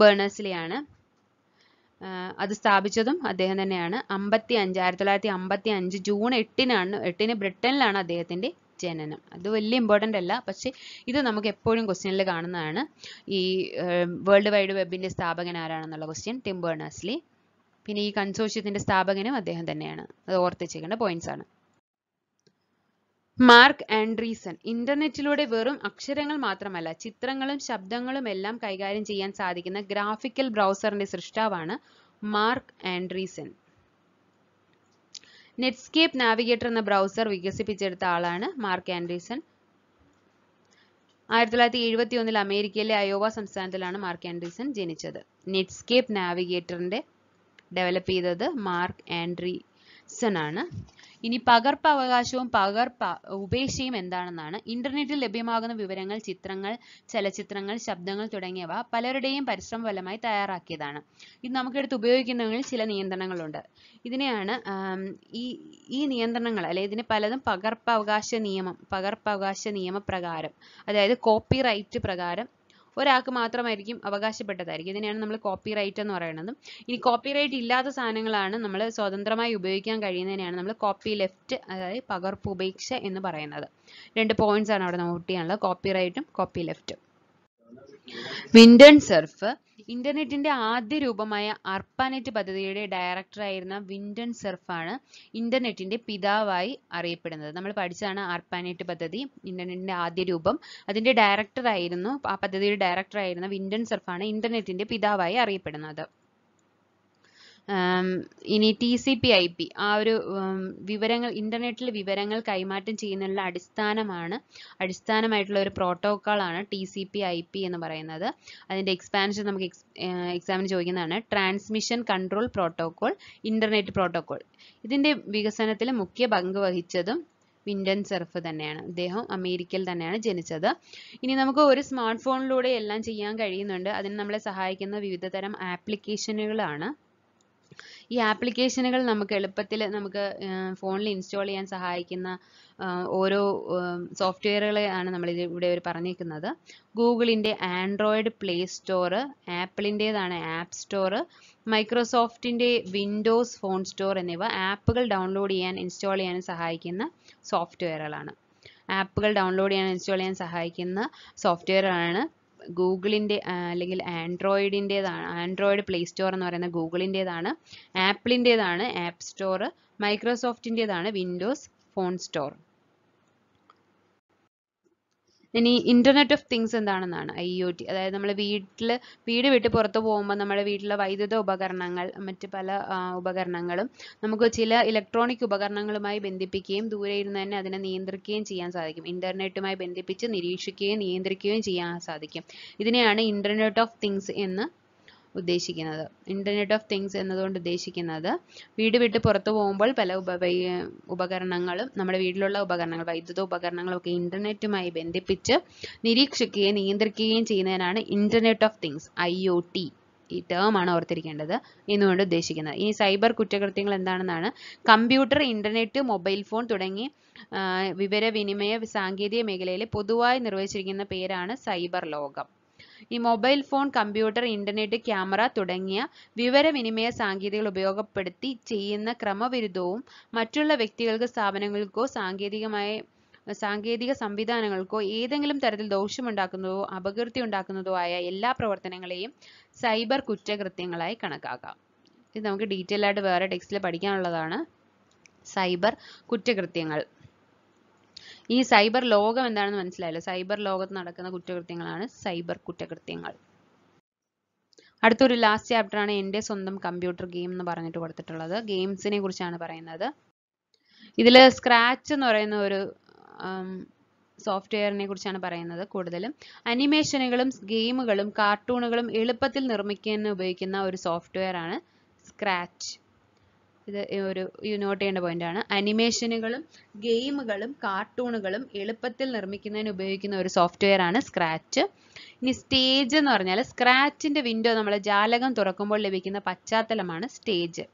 അത് സ്ഥാപിച്ചതും അദ്ദേഹം തന്നെയാണ് അമ്പത്തി അഞ്ച് ആയിരത്തി തൊള്ളായിരത്തി അമ്പത്തി അഞ്ച് ജൂൺ എട്ടിനാണ് എട്ടിന് ബ്രിട്ടനിലാണ് അദ്ദേഹത്തിന്റെ ജനനം അത് വലിയ ഇമ്പോർട്ടൻ്റ് അല്ല പക്ഷേ ഇത് നമുക്ക് എപ്പോഴും ക്വസ്റ്റ്യനിൽ കാണുന്നതാണ് ഈ വേൾഡ് വൈഡ് വെബിന്റെ സ്ഥാപകൻ ആരാണെന്നുള്ള ക്വസ്റ്റ്യൻ ടിം ബേർണേഴ്സ്ലി പിന്നെ ഈ കൺസോഷ്യത്തിൻ്റെ സ്ഥാപകനും അദ്ദേഹം തന്നെയാണ് അത് ഓർത്തിച്ചേക്കേണ്ട പോയിന്റ്സ് ആണ് മാർക്ക് ആൻഡ്രീസൺ ഇന്റർനെറ്റിലൂടെ വെറും അക്ഷരങ്ങൾ മാത്രമല്ല ചിത്രങ്ങളും ശബ്ദങ്ങളും എല്ലാം കൈകാര്യം ചെയ്യാൻ സാധിക്കുന്ന ഗ്രാഫിക്കൽ ബ്രൗസറിന്റെ സൃഷ്ടാവാണ് മാർക്ക് ആൻഡ്രീസൺ നെറ്റ്സ്കേപ്പ് നാവിഗേറ്റർ എന്ന ബ്രൗസർ വികസിപ്പിച്ചെടുത്ത ആളാണ് മാർക്ക് ആൻഡ്രീസൺ ആയിരത്തി തൊള്ളായിരത്തി എഴുപത്തി ഒന്നിൽ അമേരിക്കയിലെ അയോവ സംസ്ഥാനത്തിലാണ് മാർക്ക് ആൻഡ്രീസൺ ജനിച്ചത് നെറ്റ്സ്കേപ്പ് നാവിഗേറ്ററിന്റെ ഡെവലപ്പ് ചെയ്തത് മാർക്ക് ആൻഡ്രീസൺ ആണ് ഇനി പകർപ്പവകാശവും പകർപ്പ ഉപേക്ഷയും എന്താണെന്നാണ് ഇന്റർനെറ്റിൽ ലഭ്യമാകുന്ന വിവരങ്ങൾ ചിത്രങ്ങൾ ചലച്ചിത്രങ്ങൾ ശബ്ദങ്ങൾ തുടങ്ങിയവ പലരുടെയും പരിശ്രമ ഫലമായി തയ്യാറാക്കിയതാണ് ഇത് നമുക്കെടുത്ത് ഉപയോഗിക്കുന്നതിൽ ചില നിയന്ത്രണങ്ങളുണ്ട് ഇതിനെയാണ് ഈ ഈ നിയന്ത്രണങ്ങൾ അല്ലെ ഇതിന് പലതും പകർപ്പവകാശ നിയമം പകർപ്പവകാശ നിയമപ്രകാരം അതായത് കോപ്പിറൈറ്റ് പ്രകാരം ഒരാൾക്ക് മാത്രമായിരിക്കും അവകാശപ്പെട്ടതായിരിക്കും ഇതിനെയാണ് നമ്മൾ കോപ്പി റൈറ്റ് എന്ന് പറയുന്നത് ഇനി കോപ്പി റൈറ്റ് ഇല്ലാത്ത സാധനങ്ങളാണ് നമ്മൾ സ്വതന്ത്രമായി ഉപയോഗിക്കാൻ കഴിയുന്നതിനെയാണ് നമ്മൾ കോപ്പി ലെഫ്റ്റ് അതായത് പകർപ്പ് ഉപേക്ഷ എന്ന് പറയുന്നത് രണ്ട് പോയിന്റ്സ് ആണ് അവിടെ നോട്ട് ചെയ്യാനുള്ളത് കോപ്പി റൈറ്റും കോപ്പി ലെഫ്റ്റും വിൻഡൻ സർഫ് ഇന്റർനെറ്റിന്റെ ആദ്യ രൂപമായ അർപ്പാനെറ്റ് പദ്ധതിയുടെ ഡയറക്ടറായിരുന്ന വിൻഡൻ സെർഫാണ് ഇന്റർനെറ്റിന്റെ പിതാവായി അറിയപ്പെടുന്നത് നമ്മൾ പഠിച്ചതാണ് അർപ്പാനെറ്റ് പദ്ധതി ഇന്റർനെറ്റിന്റെ ആദ്യ രൂപം അതിന്റെ ഡയറക്ടറായിരുന്നു ആ പദ്ധതിയുടെ ഡയറക്ടറായിരുന്ന വിൻഡൻ സെർഫാണ് ഇന്റർനെറ്റിന്റെ പിതാവായി അറിയപ്പെടുന്നത് ഇനി T C P I P ആ ഒരു വിവരങ്ങൾ ഇൻ്റർനെറ്റിൽ വിവരങ്ങൾ കൈമാറ്റം ചെയ്യുന്നതിനുള്ള അടിസ്ഥാനമാണ് അടിസ്ഥാനമായിട്ടുള്ള ഒരു പ്രോട്ടോക്കോളാണ് T C P I P എന്ന് പറയുന്നത് അതിൻ്റെ എക്സ്പാൻഷൻ നമുക്ക് എക്സാമിന് ചോദിക്കുന്നതാണ് transmission control protocol internet protocol ഇതിൻ്റെ വികസനത്തിൽ മുഖ്യ പങ്ക് വഹിച്ചതും വിൻഡൻ സർഫ് തന്നെയാണ് അദ്ദേഹം അമേരിക്കയിൽ തന്നെയാണ് ജനിച്ചത് ഇനി നമുക്ക് ഒരു സ്മാർട്ട് ഫോണിലൂടെ എല്ലാം ചെയ്യാൻ കഴിയുന്നുണ്ട് അതിന് നമ്മളെ സഹായിക്കുന്ന വിവിധതരം ആപ്ലിക്കേഷനുകളാണ് ഈ ആപ്ലിക്കേഷനുകൾ നമുക്ക് എളുപ്പത്തിൽ നമുക്ക് ഫോണിൽ ഇൻസ്റ്റാൾ ചെയ്യാൻ സഹായിക്കുന്ന ഓരോ സോഫ്റ്റ്വെയറുകളെയാണ് നമ്മൾ ഇവിടെ ഒരു പറഞ്ഞിരിക്കുന്നത് ഗൂഗിളിൻ്റെ Android play store ആപ്പിളിൻ്റേതാണ് app store മൈക്രോസോഫ്റ്റിൻ്റെ Windows phone store എന്നിവ ആപ്പുകൾ ഡൗൺലോഡ് ചെയ്യാൻ ഇൻസ്റ്റാൾ ചെയ്യാൻ സഹായിക്കുന്ന സോഫ്റ്റ്വെയറുകളാണ് ആപ്പുകൾ ഡൗൺലോഡ് ചെയ്യാൻ ഇൻസ്റ്റാൾ ചെയ്യാൻ സഹായിക്കുന്ന സോഫ്റ്റ്വെയറാണ് ഗൂഗിളിൻ്റെ അല്ലെങ്കിൽ ആൻഡ്രോയിഡിൻ്റെതാണ് ആൻഡ്രോയിഡ് പ്ലേ സ്റ്റോർ എന്ന് പറയുന്ന ഗൂഗിളിൻ്റെതാണ് ആപ്പിളിൻ്റെതാണ് app store മൈക്രോസോഫ്റ്റിൻ്റെതാണ് Windows phone store ഇനി ഇന്റർനെറ്റ് ഓഫ് തിങ്സ് എന്താണെന്നാണ് ഐ ഒ ടി അതായത് നമ്മൾ വീട്ടിൽ വീട് വിട്ട് പുറത്ത് പോകുമ്പോൾ നമ്മുടെ വീട്ടിലെ വൈദ്യുത ഉപകരണങ്ങൾ മറ്റ് പല ഉപകരണങ്ങളും നമുക്ക് ചില ഇലക്ട്രോണിക് ഉപകരണങ്ങളുമായി ബന്ധിപ്പിക്കുകയും ദൂരെ ഇരുന്ന് തന്നെ അതിനെ നിയന്ത്രിക്കുകയും ചെയ്യാൻ സാധിക്കും ഇന്റർനെറ്റുമായി ബന്ധിപ്പിച്ച് നിരീക്ഷിക്കുകയും നിയന്ത്രിക്കുകയും ചെയ്യാൻ സാധിക്കും ഇതിനെയാണ് ഇന്റർനെറ്റ് ഓഫ് തിങ്സ് എന്ന് ഉദ്ദേശിക്കുന്നത് ഇൻ്റർനെറ്റ് ഓഫ് തിങ്സ് എന്നതുകൊണ്ട് ഉദ്ദേശിക്കുന്നത് വീട് വിട്ട് പുറത്തു പോകുമ്പോൾ പല ഉപ ഉപകരണങ്ങളും നമ്മുടെ വീട്ടിലുള്ള ഉപകരണങ്ങൾ വൈദ്യുത ഉപകരണങ്ങളൊക്കെ ഇൻ്റർനെറ്റുമായി ബന്ധിപ്പിച്ച് നിരീക്ഷിക്കുകയും നിയന്ത്രിക്കുകയും ചെയ്യുന്നതിനാണ് internet of things I O T ഈ ടേം ആണ് ഓർത്തിരിക്കേണ്ടത് എന്നുകൊണ്ട് ഉദ്ദേശിക്കുന്നത് ഈ സൈബർ കുറ്റകൃത്യങ്ങൾ എന്താണെന്നാണ് കമ്പ്യൂട്ടർ ഇന്റർനെറ്റ് മൊബൈൽ ഫോൺ തുടങ്ങി വിവരവിനിമയ സാങ്കേതിക മേഖലയിൽ പൊതുവായി നിർവചിച്ചിരിക്കുന്ന പേരാണ് സൈബർ ലോകം ഈ mobile phone computer internet camera തുടങ്ങിയ വിവരവിനിമയ സാങ്കേതികൾ ഉപയോഗപ്പെടുത്തി ചെയ്യുന്ന ക്രമവിരുദ്ധവും മറ്റുള്ള വ്യക്തികൾക്ക് സ്ഥാപനങ്ങൾക്കോ സാങ്കേതികമായ സാങ്കേതിക സംവിധാനങ്ങൾക്കോ ഏതെങ്കിലും തരത്തിൽ ദോഷമുണ്ടാക്കുന്നതോ അപകീർത്തി ഉണ്ടാക്കുന്നതോ ആയ എല്ലാ പ്രവർത്തനങ്ങളെയും സൈബർ കുറ്റകൃത്യങ്ങളായി കണക്കാക്കാം ഇത് നമുക്ക് ഡീറ്റെയിൽ ആയിട്ട് വേറെ ടെക്സ്റ്റിൽ പഠിക്കാനുള്ളതാണ് സൈബർ കുറ്റകൃത്യങ്ങൾ ഈ സൈബർ ലോകം എന്താണെന്ന് മനസ്സിലായല്ലോ സൈബർ ലോകത്ത് നടക്കുന്ന കുറ്റകൃത്യങ്ങളാണ് സൈബർ കുറ്റകൃത്യങ്ങൾ അടുത്തൊരു ലാസ്റ്റ് ചാപ്റ്റർ ആണ് എൻ്റെ സ്വന്തം കമ്പ്യൂട്ടർ ഗെയിം എന്ന് പറഞ്ഞിട്ട് കൊടുത്തിട്ടുള്ളത് ഗെയിംസിനെ കുറിച്ചാണ് പറയുന്നത് ഇതിൽ സ്ക്രാച്ച് എന്ന് പറയുന്ന ഒരു സോഫ്റ്റ്വെയറിനെ കുറിച്ചാണ് പറയുന്നത് കൂടുതലും അനിമേഷനുകളും ഗെയിമുകളും കാർട്ടൂണുകളും എളുപ്പത്തിൽ നിർമ്മിക്കാൻ ഉപയോഗിക്കുന്ന ഒരു സോഫ്റ്റ്വെയർ ആണ് സ്ക്രാച്ച് ഇത് ഒരു നോട്ട് ചെയ്യേണ്ട പോയിന്റാണ് അനിമേഷനുകളും ഗെയിമുകളും കാർട്ടൂണുകളും എളുപ്പത്തിൽ നിർമ്മിക്കുന്നതിന് ഉപയോഗിക്കുന്ന ഒരു സോഫ്റ്റ്വെയർ ആണ് സ്ക്രാച്ച് ഇനി സ്റ്റേജ് എന്ന് പറഞ്ഞാൽ സ്ക്രാച്ചിന്റെ വിൻഡോ നമ്മൾ ജാലകം തുറക്കുമ്പോൾ ലഭിക്കുന്ന പശ്ചാത്തലമാണ് സ്റ്റേജ്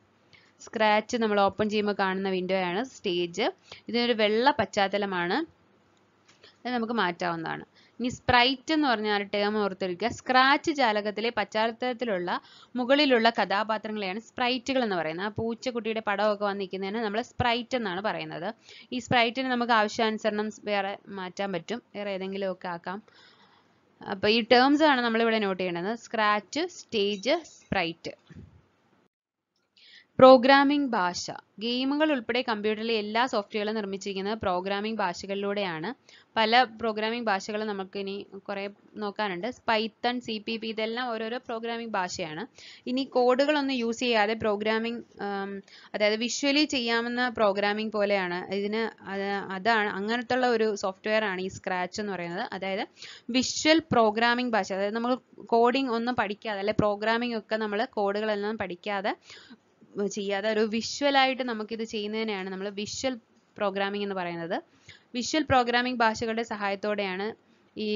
സ്ക്രാച്ച് നമ്മൾ ഓപ്പൺ ചെയ്യുമ്പോൾ കാണുന്ന വിൻഡോ ആണ് സ്റ്റേജ് ഇതിനൊരു വെള്ള പശ്ചാത്തലമാണ് അത് നമുക്ക് മാറ്റാവുന്നതാണ് ഇനി സ്പ്രൈറ്റ് എന്ന് പറഞ്ഞ ഒരു ടേം ഓർത്തെടുക്കുക സ്ക്രാച്ച് ജാലകത്തിലെ പശ്ചാത്തലത്തിലുള്ള മുകളിലുള്ള കഥാപാത്രങ്ങളെയാണ് സ്പ്രൈറ്റുകൾ എന്ന് പറയുന്നത് ആ പൂച്ചക്കുട്ടിയുടെ പടമൊക്കെ വന്നിരിക്കുന്നതിന് നമ്മൾ സ്പ്രൈറ്റ് എന്നാണ് പറയുന്നത് ഈ സ്പ്രൈറ്റിന് നമുക്ക് ആവശ്യാനുസരണം വേറെ മാറ്റാൻ പറ്റും വേറെ ഏതെങ്കിലുമൊക്കെ ആക്കാം അപ്പോൾ ഈ ടേംസ് ആണ് നമ്മളിവിടെ നോട്ട് ചെയ്യേണ്ടത് സ്ക്രാച്ച് സ്റ്റേജ് സ്പ്രൈറ്റ് പ്രോഗ്രാമിംഗ് ഭാഷ ഗെയിമുകൾ ഉൾപ്പെടെ കമ്പ്യൂട്ടറിലെ എല്ലാ സോഫ്റ്റ്വെയറുകളും നിർമ്മിച്ചിരിക്കുന്നത് പ്രോഗ്രാമിംഗ് ഭാഷകളിലൂടെയാണ് പല പ്രോഗ്രാമിംഗ് ഭാഷകൾ നമുക്കിനി കുറേ നോക്കാനുണ്ട് പൈത്തൺ സി പി പി ഇതെല്ലാം ഓരോരോ പ്രോഗ്രാമിംഗ് ഭാഷയാണ് ഇനി കോഡുകളൊന്നും യൂസ് ചെയ്യാതെ പ്രോഗ്രാമിംഗ് അതായത് വിഷ്വലി ചെയ്യാവുന്ന പ്രോഗ്രാമിംഗ് പോലെയാണ് ഇതിന് അതാണ് അങ്ങനത്തുള്ള ഒരു സോഫ്റ്റ്വെയർ ആണ് ഈ സ്ക്രാച്ച് എന്ന് പറയുന്നത് അതായത് വിഷ്വൽ പ്രോഗ്രാമിംഗ് ഭാഷ അതായത് നമ്മൾ കോഡിംഗ് ഒന്നും പഠിക്കാതെ അല്ലെ പ്രോഗ്രാമിംഗ് ഒക്കെ നമ്മൾ കോഡുകളെല്ലാം പഠിക്കാതെ ചെയ്യാതെ ഒരു വിഷ്വലായിട്ട് നമുക്കിത് ചെയ്യുന്നതിനെയാണ് നമ്മൾ വിഷ്വൽ പ്രോഗ്രാമിംഗ് എന്ന് പറയുന്നത് വിഷ്വൽ പ്രോഗ്രാമിംഗ് ഭാഷകളുടെ സഹായത്തോടെയാണ് ഈ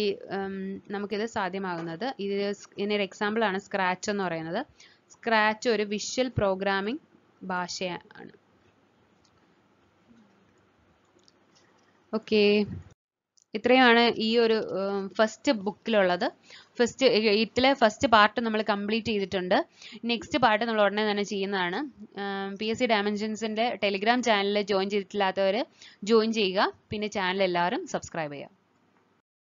നമുക്കിത് സാധ്യമാകുന്നത് ഇത് ഇതിനൊരു എക്സാമ്പിളാണ് സ്ക്രാച്ച് എന്ന് പറയുന്നത് സ്ക്രാച്ച് ഒരു വിഷ്വൽ പ്രോഗ്രാമിംഗ് ഭാഷയാണ് ഓക്കെ ഇത്രയുമാണ് ഈ ഒരു ഫസ്റ്റ് ബുക്കിലുള്ളത് ഫസ്റ്റ് എയ്ത്തിലെ ഫസ്റ്റ് പാർട്ട് നമ്മൾ കംപ്ലീറ്റ് ചെയ്തിട്ടുണ്ട് നെക്സ്റ്റ് പാർട്ട് നമ്മൾ ഉടനെ തന്നെ ചെയ്യുന്നതാണ് പി എസ് സി ഡയമെൻഷൻസിൻ്റെ ടെലിഗ്രാം ചാനലിൽ ജോയിൻ ചെയ്തിട്ടില്ലാത്തവർ ജോയിൻ ചെയ്യുക പിന്നെ ചാനൽ എല്ലാവരും സബ്സ്ക്രൈബ് ചെയ്യുക